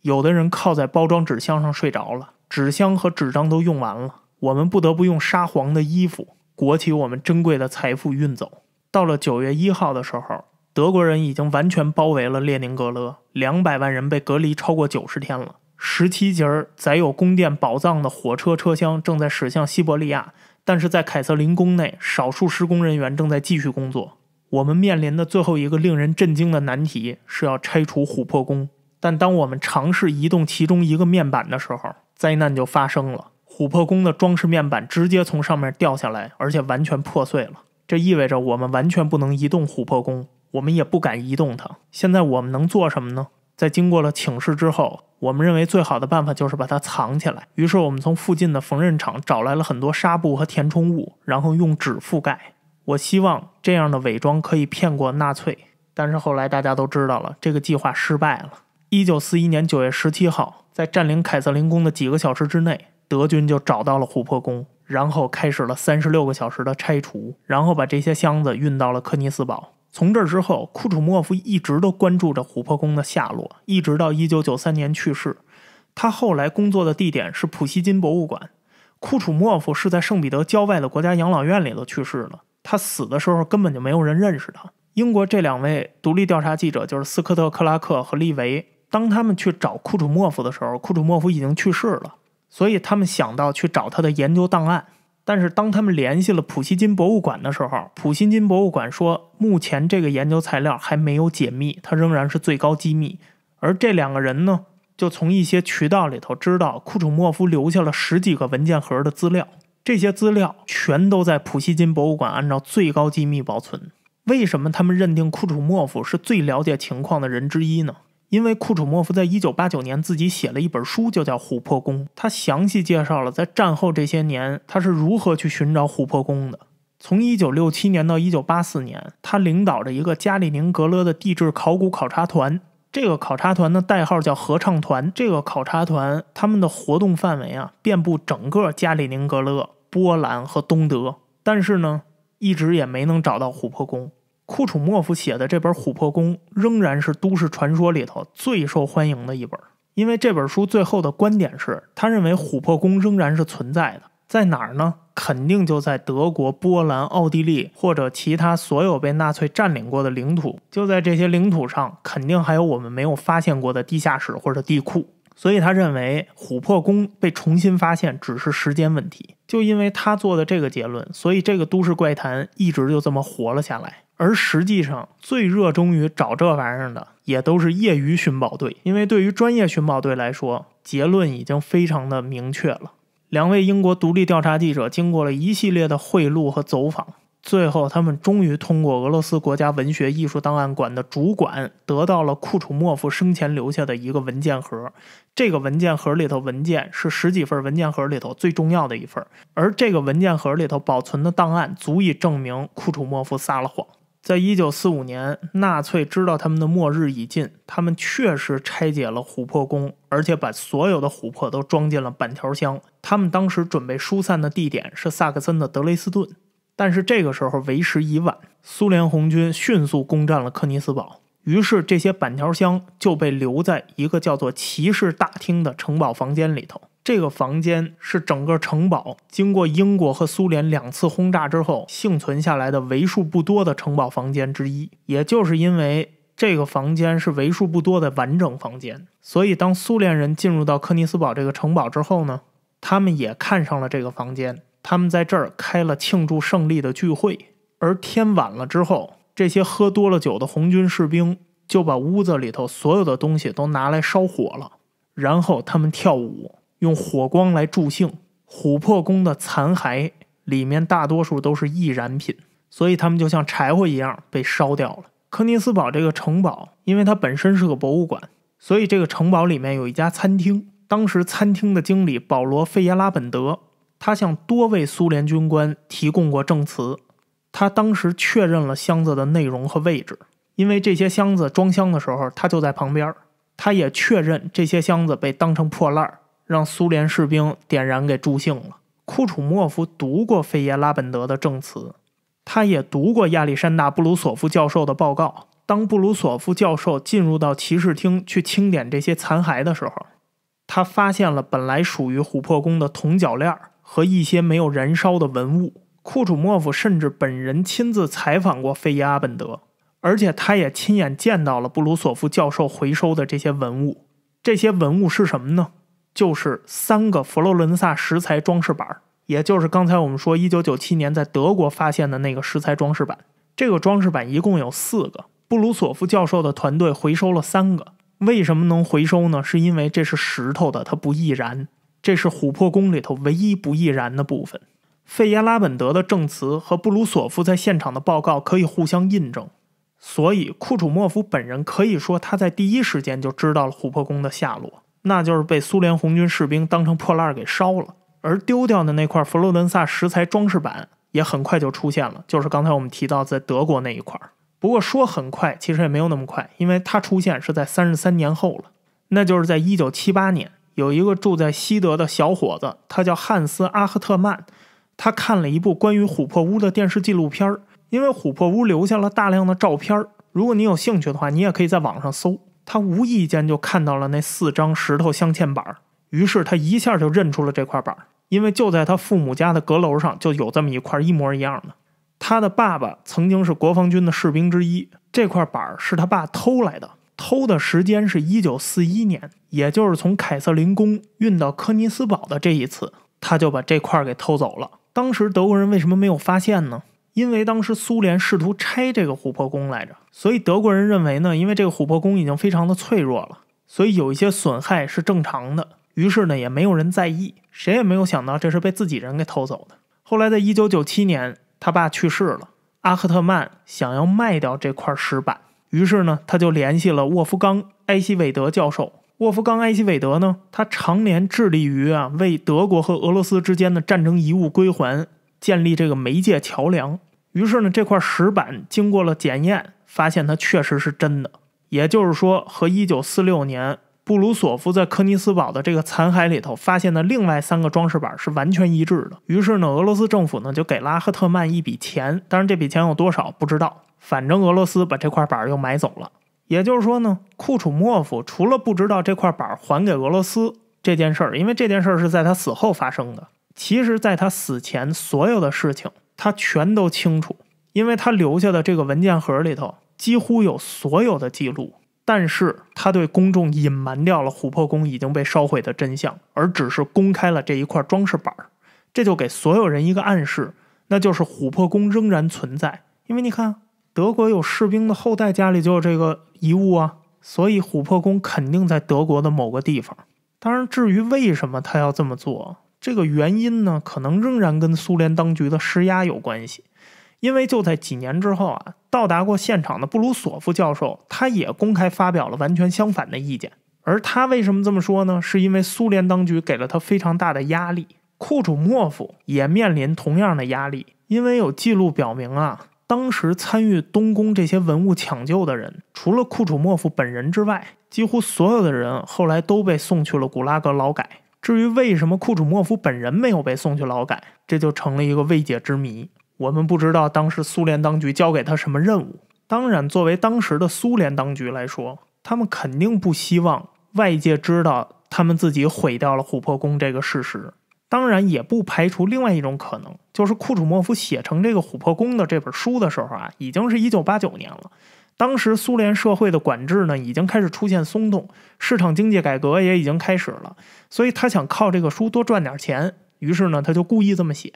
Speaker 1: 有的人靠在包装纸箱上睡着了，纸箱和纸张都用完了，我们不得不用沙皇的衣服裹起我们珍贵的财富运走。到了九月一号的时候，德国人已经完全包围了列宁格勒，两百万人被隔离超过九十天了。十七节载有宫殿宝藏的火车车厢正在驶向西伯利亚，但是在凯瑟琳宫内，少数施工人员正在继续工作。我们面临的最后一个令人震惊的难题是要拆除琥珀宫。但当我们尝试移动其中一个面板的时候，灾难就发生了。琥珀宫的装饰面板直接从上面掉下来，而且完全破碎了。这意味着我们完全不能移动琥珀宫，我们也不敢移动它。现在我们能做什么呢？在经过了请示之后，我们认为最好的办法就是把它藏起来。于是我们从附近的缝纫厂找来了很多纱布和填充物，然后用纸覆盖。我希望这样的伪装可以骗过纳粹，但是后来大家都知道了，这个计划失败了。一九四一年九月十七号，在占领凯瑟琳宫的几个小时之内，德军就找到了琥珀宫，然后开始了三十六个小时的拆除，然后把这些箱子运到了科尼斯堡。从这之后，库楚莫夫一直都关注着琥珀宫的下落，一直到1993年去世。他后来工作的地点是普希金博物馆。库楚莫夫是在圣彼得郊外的国家养老院里头去世了。他死的时候根本就没有人认识他。英国这两位独立调查记者就是斯科特·克拉克和利维。当他们去找库楚莫夫的时候，库楚莫夫已经去世了，所以他们想到去找他的研究档案。但是当他们联系了普希金博物馆的时候，普希金博物馆说，目前这个研究材料还没有解密，它仍然是最高机密。而这两个人呢，就从一些渠道里头知道，库楚莫夫留下了十几个文件盒的资料，这些资料全都在普希金博物馆按照最高机密保存。为什么他们认定库楚莫夫是最了解情况的人之一呢？因为库楚莫夫在一九八九年自己写了一本书，就叫《琥珀宫》，他详细介绍了在战后这些年他是如何去寻找琥珀宫的。从一九六七年到一九八四年，他领导着一个加里宁格勒的地质考古考察团，这个考察团的代号叫“合唱团”。这个考察团他们的活动范围啊，遍布整个加里宁格勒、波兰和东德，但是呢，一直也没能找到琥珀宫。库楚莫夫写的这本《琥珀宫》仍然是都市传说里头最受欢迎的一本，因为这本书最后的观点是，他认为琥珀宫仍然是存在的，在哪儿呢？肯定就在德国、波兰、奥地利或者其他所有被纳粹占领过的领土。就在这些领土上，肯定还有我们没有发现过的地下室或者地库。所以他认为，琥珀宫被重新发现只是时间问题。就因为他做的这个结论，所以这个都市怪谈一直就这么活了下来。而实际上，最热衷于找这玩意儿的，也都是业余寻宝队。因为对于专业寻宝队来说，结论已经非常的明确了。两位英国独立调查记者经过了一系列的贿赂和走访，最后他们终于通过俄罗斯国家文学艺术档案馆的主管，得到了库楚莫夫生前留下的一个文件盒。这个文件盒里头文件是十几份文件盒里头最重要的一份，而这个文件盒里头保存的档案，足以证明库楚莫夫撒了谎。在一九四五年，纳粹知道他们的末日已近，他们确实拆解了琥珀宫，而且把所有的琥珀都装进了板条箱。他们当时准备疏散的地点是萨克森的德累斯顿，但是这个时候为时已晚，苏联红军迅速攻占了柯尼斯堡，于是这些板条箱就被留在一个叫做骑士大厅的城堡房间里头。这个房间是整个城堡经过英国和苏联两次轰炸之后幸存下来的为数不多的城堡房间之一。也就是因为这个房间是为数不多的完整房间，所以当苏联人进入到科尼斯堡这个城堡之后呢，他们也看上了这个房间。他们在这儿开了庆祝胜利的聚会。而天晚了之后，这些喝多了酒的红军士兵就把屋子里头所有的东西都拿来烧火了，然后他们跳舞。用火光来助兴。琥珀宫的残骸里面大多数都是易燃品，所以他们就像柴火一样被烧掉了。柯尼斯堡这个城堡，因为它本身是个博物馆，所以这个城堡里面有一家餐厅。当时餐厅的经理保罗·费耶拉本德，他向多位苏联军官提供过证词。他当时确认了箱子的内容和位置，因为这些箱子装箱的时候他就在旁边他也确认这些箱子被当成破烂儿。让苏联士兵点燃给助兴了。库楚莫夫读过费耶拉本德的证词，他也读过亚历山大·布鲁索夫教授的报告。当布鲁索夫教授进入到骑士厅去清点这些残骸的时候，他发现了本来属于琥珀宫的铜脚链和一些没有燃烧的文物。库楚莫夫甚至本人亲自采访过费耶拉本德，而且他也亲眼见到了布鲁索夫教授回收的这些文物。这些文物是什么呢？就是三个佛罗伦萨石材装饰板，也就是刚才我们说1997年在德国发现的那个石材装饰板。这个装饰板一共有四个，布鲁索夫教授的团队回收了三个。为什么能回收呢？是因为这是石头的，它不易燃。这是琥珀宫里头唯一不易燃的部分。费耶拉本德的证词和布鲁索夫在现场的报告可以互相印证，所以库楚莫夫本人可以说他在第一时间就知道了琥珀宫的下落。那就是被苏联红军士兵当成破烂给烧了，而丢掉的那块佛罗伦萨石材装饰板也很快就出现了，就是刚才我们提到在德国那一块儿。不过说很快，其实也没有那么快，因为它出现是在三十三年后了，那就是在一九七八年，有一个住在西德的小伙子，他叫汉斯·阿赫特曼，他看了一部关于琥珀屋的电视纪录片儿，因为琥珀屋留下了大量的照片儿，如果你有兴趣的话，你也可以在网上搜。他无意间就看到了那四张石头镶嵌板于是他一下就认出了这块板因为就在他父母家的阁楼上就有这么一块一模一样的。他的爸爸曾经是国防军的士兵之一，这块板是他爸偷来的，偷的时间是一九四一年，也就是从凯瑟琳宫运到科尼斯堡的这一次，他就把这块给偷走了。当时德国人为什么没有发现呢？因为当时苏联试图拆这个琥珀宫来着，所以德国人认为呢，因为这个琥珀宫已经非常的脆弱了，所以有一些损害是正常的。于是呢，也没有人在意，谁也没有想到这是被自己人给偷走的。后来，在1997年，他爸去世了，阿赫特曼想要卖掉这块石板，于是呢，他就联系了沃夫冈·埃希韦德教授。沃夫冈·埃希韦德呢，他常年致力于啊，为德国和俄罗斯之间的战争遗物归还。建立这个媒介桥梁，于是呢，这块石板经过了检验，发现它确实是真的，也就是说，和一九四六年布鲁索夫在科尼斯堡的这个残骸里头发现的另外三个装饰板是完全一致的。于是呢，俄罗斯政府呢就给拉赫特曼一笔钱，当然这笔钱有多少不知道，反正俄罗斯把这块板又买走了。也就是说呢，库楚莫夫除了不知道这块板还给俄罗斯这件事儿，因为这件事儿是在他死后发生的。其实，在他死前，所有的事情他全都清楚，因为他留下的这个文件盒里头几乎有所有的记录。但是，他对公众隐瞒掉了琥珀宫已经被烧毁的真相，而只是公开了这一块装饰板儿，这就给所有人一个暗示，那就是琥珀宫仍然存在。因为你看，德国有士兵的后代家里就有这个遗物啊，所以琥珀宫肯定在德国的某个地方。当然，至于为什么他要这么做，这个原因呢，可能仍然跟苏联当局的施压有关系，因为就在几年之后啊，到达过现场的布鲁索夫教授，他也公开发表了完全相反的意见。而他为什么这么说呢？是因为苏联当局给了他非常大的压力。库楚莫夫也面临同样的压力，因为有记录表明啊，当时参与东宫这些文物抢救的人，除了库楚莫夫本人之外，几乎所有的人后来都被送去了古拉格劳改。至于为什么库楚莫夫本人没有被送去劳改，这就成了一个未解之谜。我们不知道当时苏联当局交给他什么任务。当然，作为当时的苏联当局来说，他们肯定不希望外界知道他们自己毁掉了《琥珀宫》这个事实。当然，也不排除另外一种可能，就是库楚莫夫写成这个《琥珀宫》的这本书的时候啊，已经是一九八九年了。当时苏联社会的管制呢已经开始出现松动，市场经济改革也已经开始了，所以他想靠这个书多赚点钱，于是呢他就故意这么写。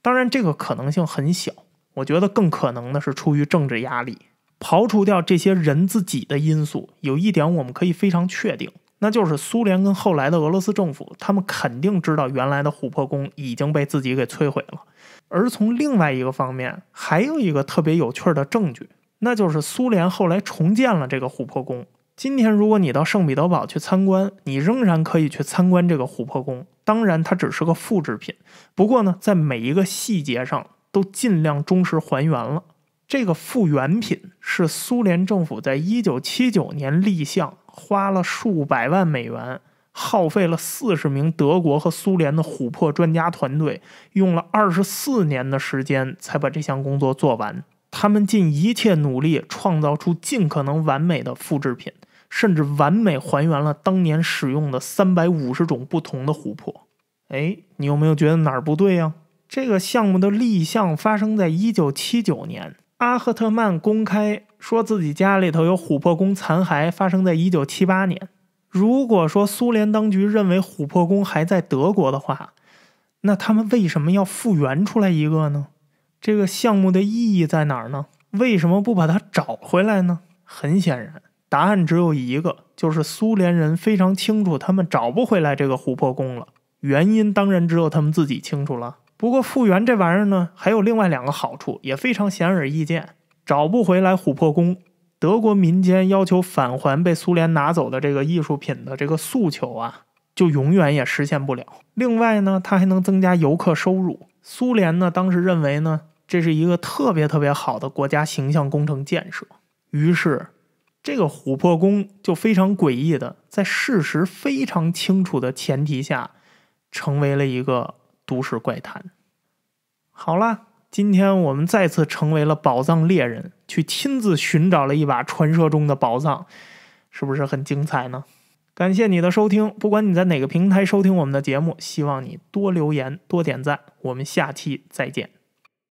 Speaker 1: 当然这个可能性很小，我觉得更可能的是出于政治压力。刨除掉这些人自己的因素，有一点我们可以非常确定，那就是苏联跟后来的俄罗斯政府，他们肯定知道原来的琥珀宫已经被自己给摧毁了。而从另外一个方面，还有一个特别有趣儿的证据。那就是苏联后来重建了这个琥珀宫。今天，如果你到圣彼得堡去参观，你仍然可以去参观这个琥珀宫。当然，它只是个复制品。不过呢，在每一个细节上都尽量忠实还原了。这个复原品是苏联政府在1979年立项，花了数百万美元，耗费了四十名德国和苏联的琥珀专家团队，用了二十四年的时间才把这项工作做完。他们尽一切努力创造出尽可能完美的复制品，甚至完美还原了当年使用的三百五十种不同的琥珀。哎，你有没有觉得哪儿不对呀？这个项目的立项发生在一九七九年，阿赫特曼公开说自己家里头有琥珀宫残骸，发生在一九七八年。如果说苏联当局认为琥珀宫还在德国的话，那他们为什么要复原出来一个呢？这个项目的意义在哪儿呢？为什么不把它找回来呢？很显然，答案只有一个，就是苏联人非常清楚他们找不回来这个琥珀宫了。原因当然只有他们自己清楚了。不过复原这玩意儿呢，还有另外两个好处，也非常显而易见。找不回来琥珀宫，德国民间要求返还被苏联拿走的这个艺术品的这个诉求啊，就永远也实现不了。另外呢，它还能增加游客收入。苏联呢，当时认为呢，这是一个特别特别好的国家形象工程建设。于是，这个琥珀宫就非常诡异的，在事实非常清楚的前提下，成为了一个都市怪谈。好了，今天我们再次成为了宝藏猎人，去亲自寻找了一把传说中的宝藏，是不是很精彩呢？感谢你的收听，不管你在哪个平台收听我们的节目，希望你多留言、多点赞，我们下期再见。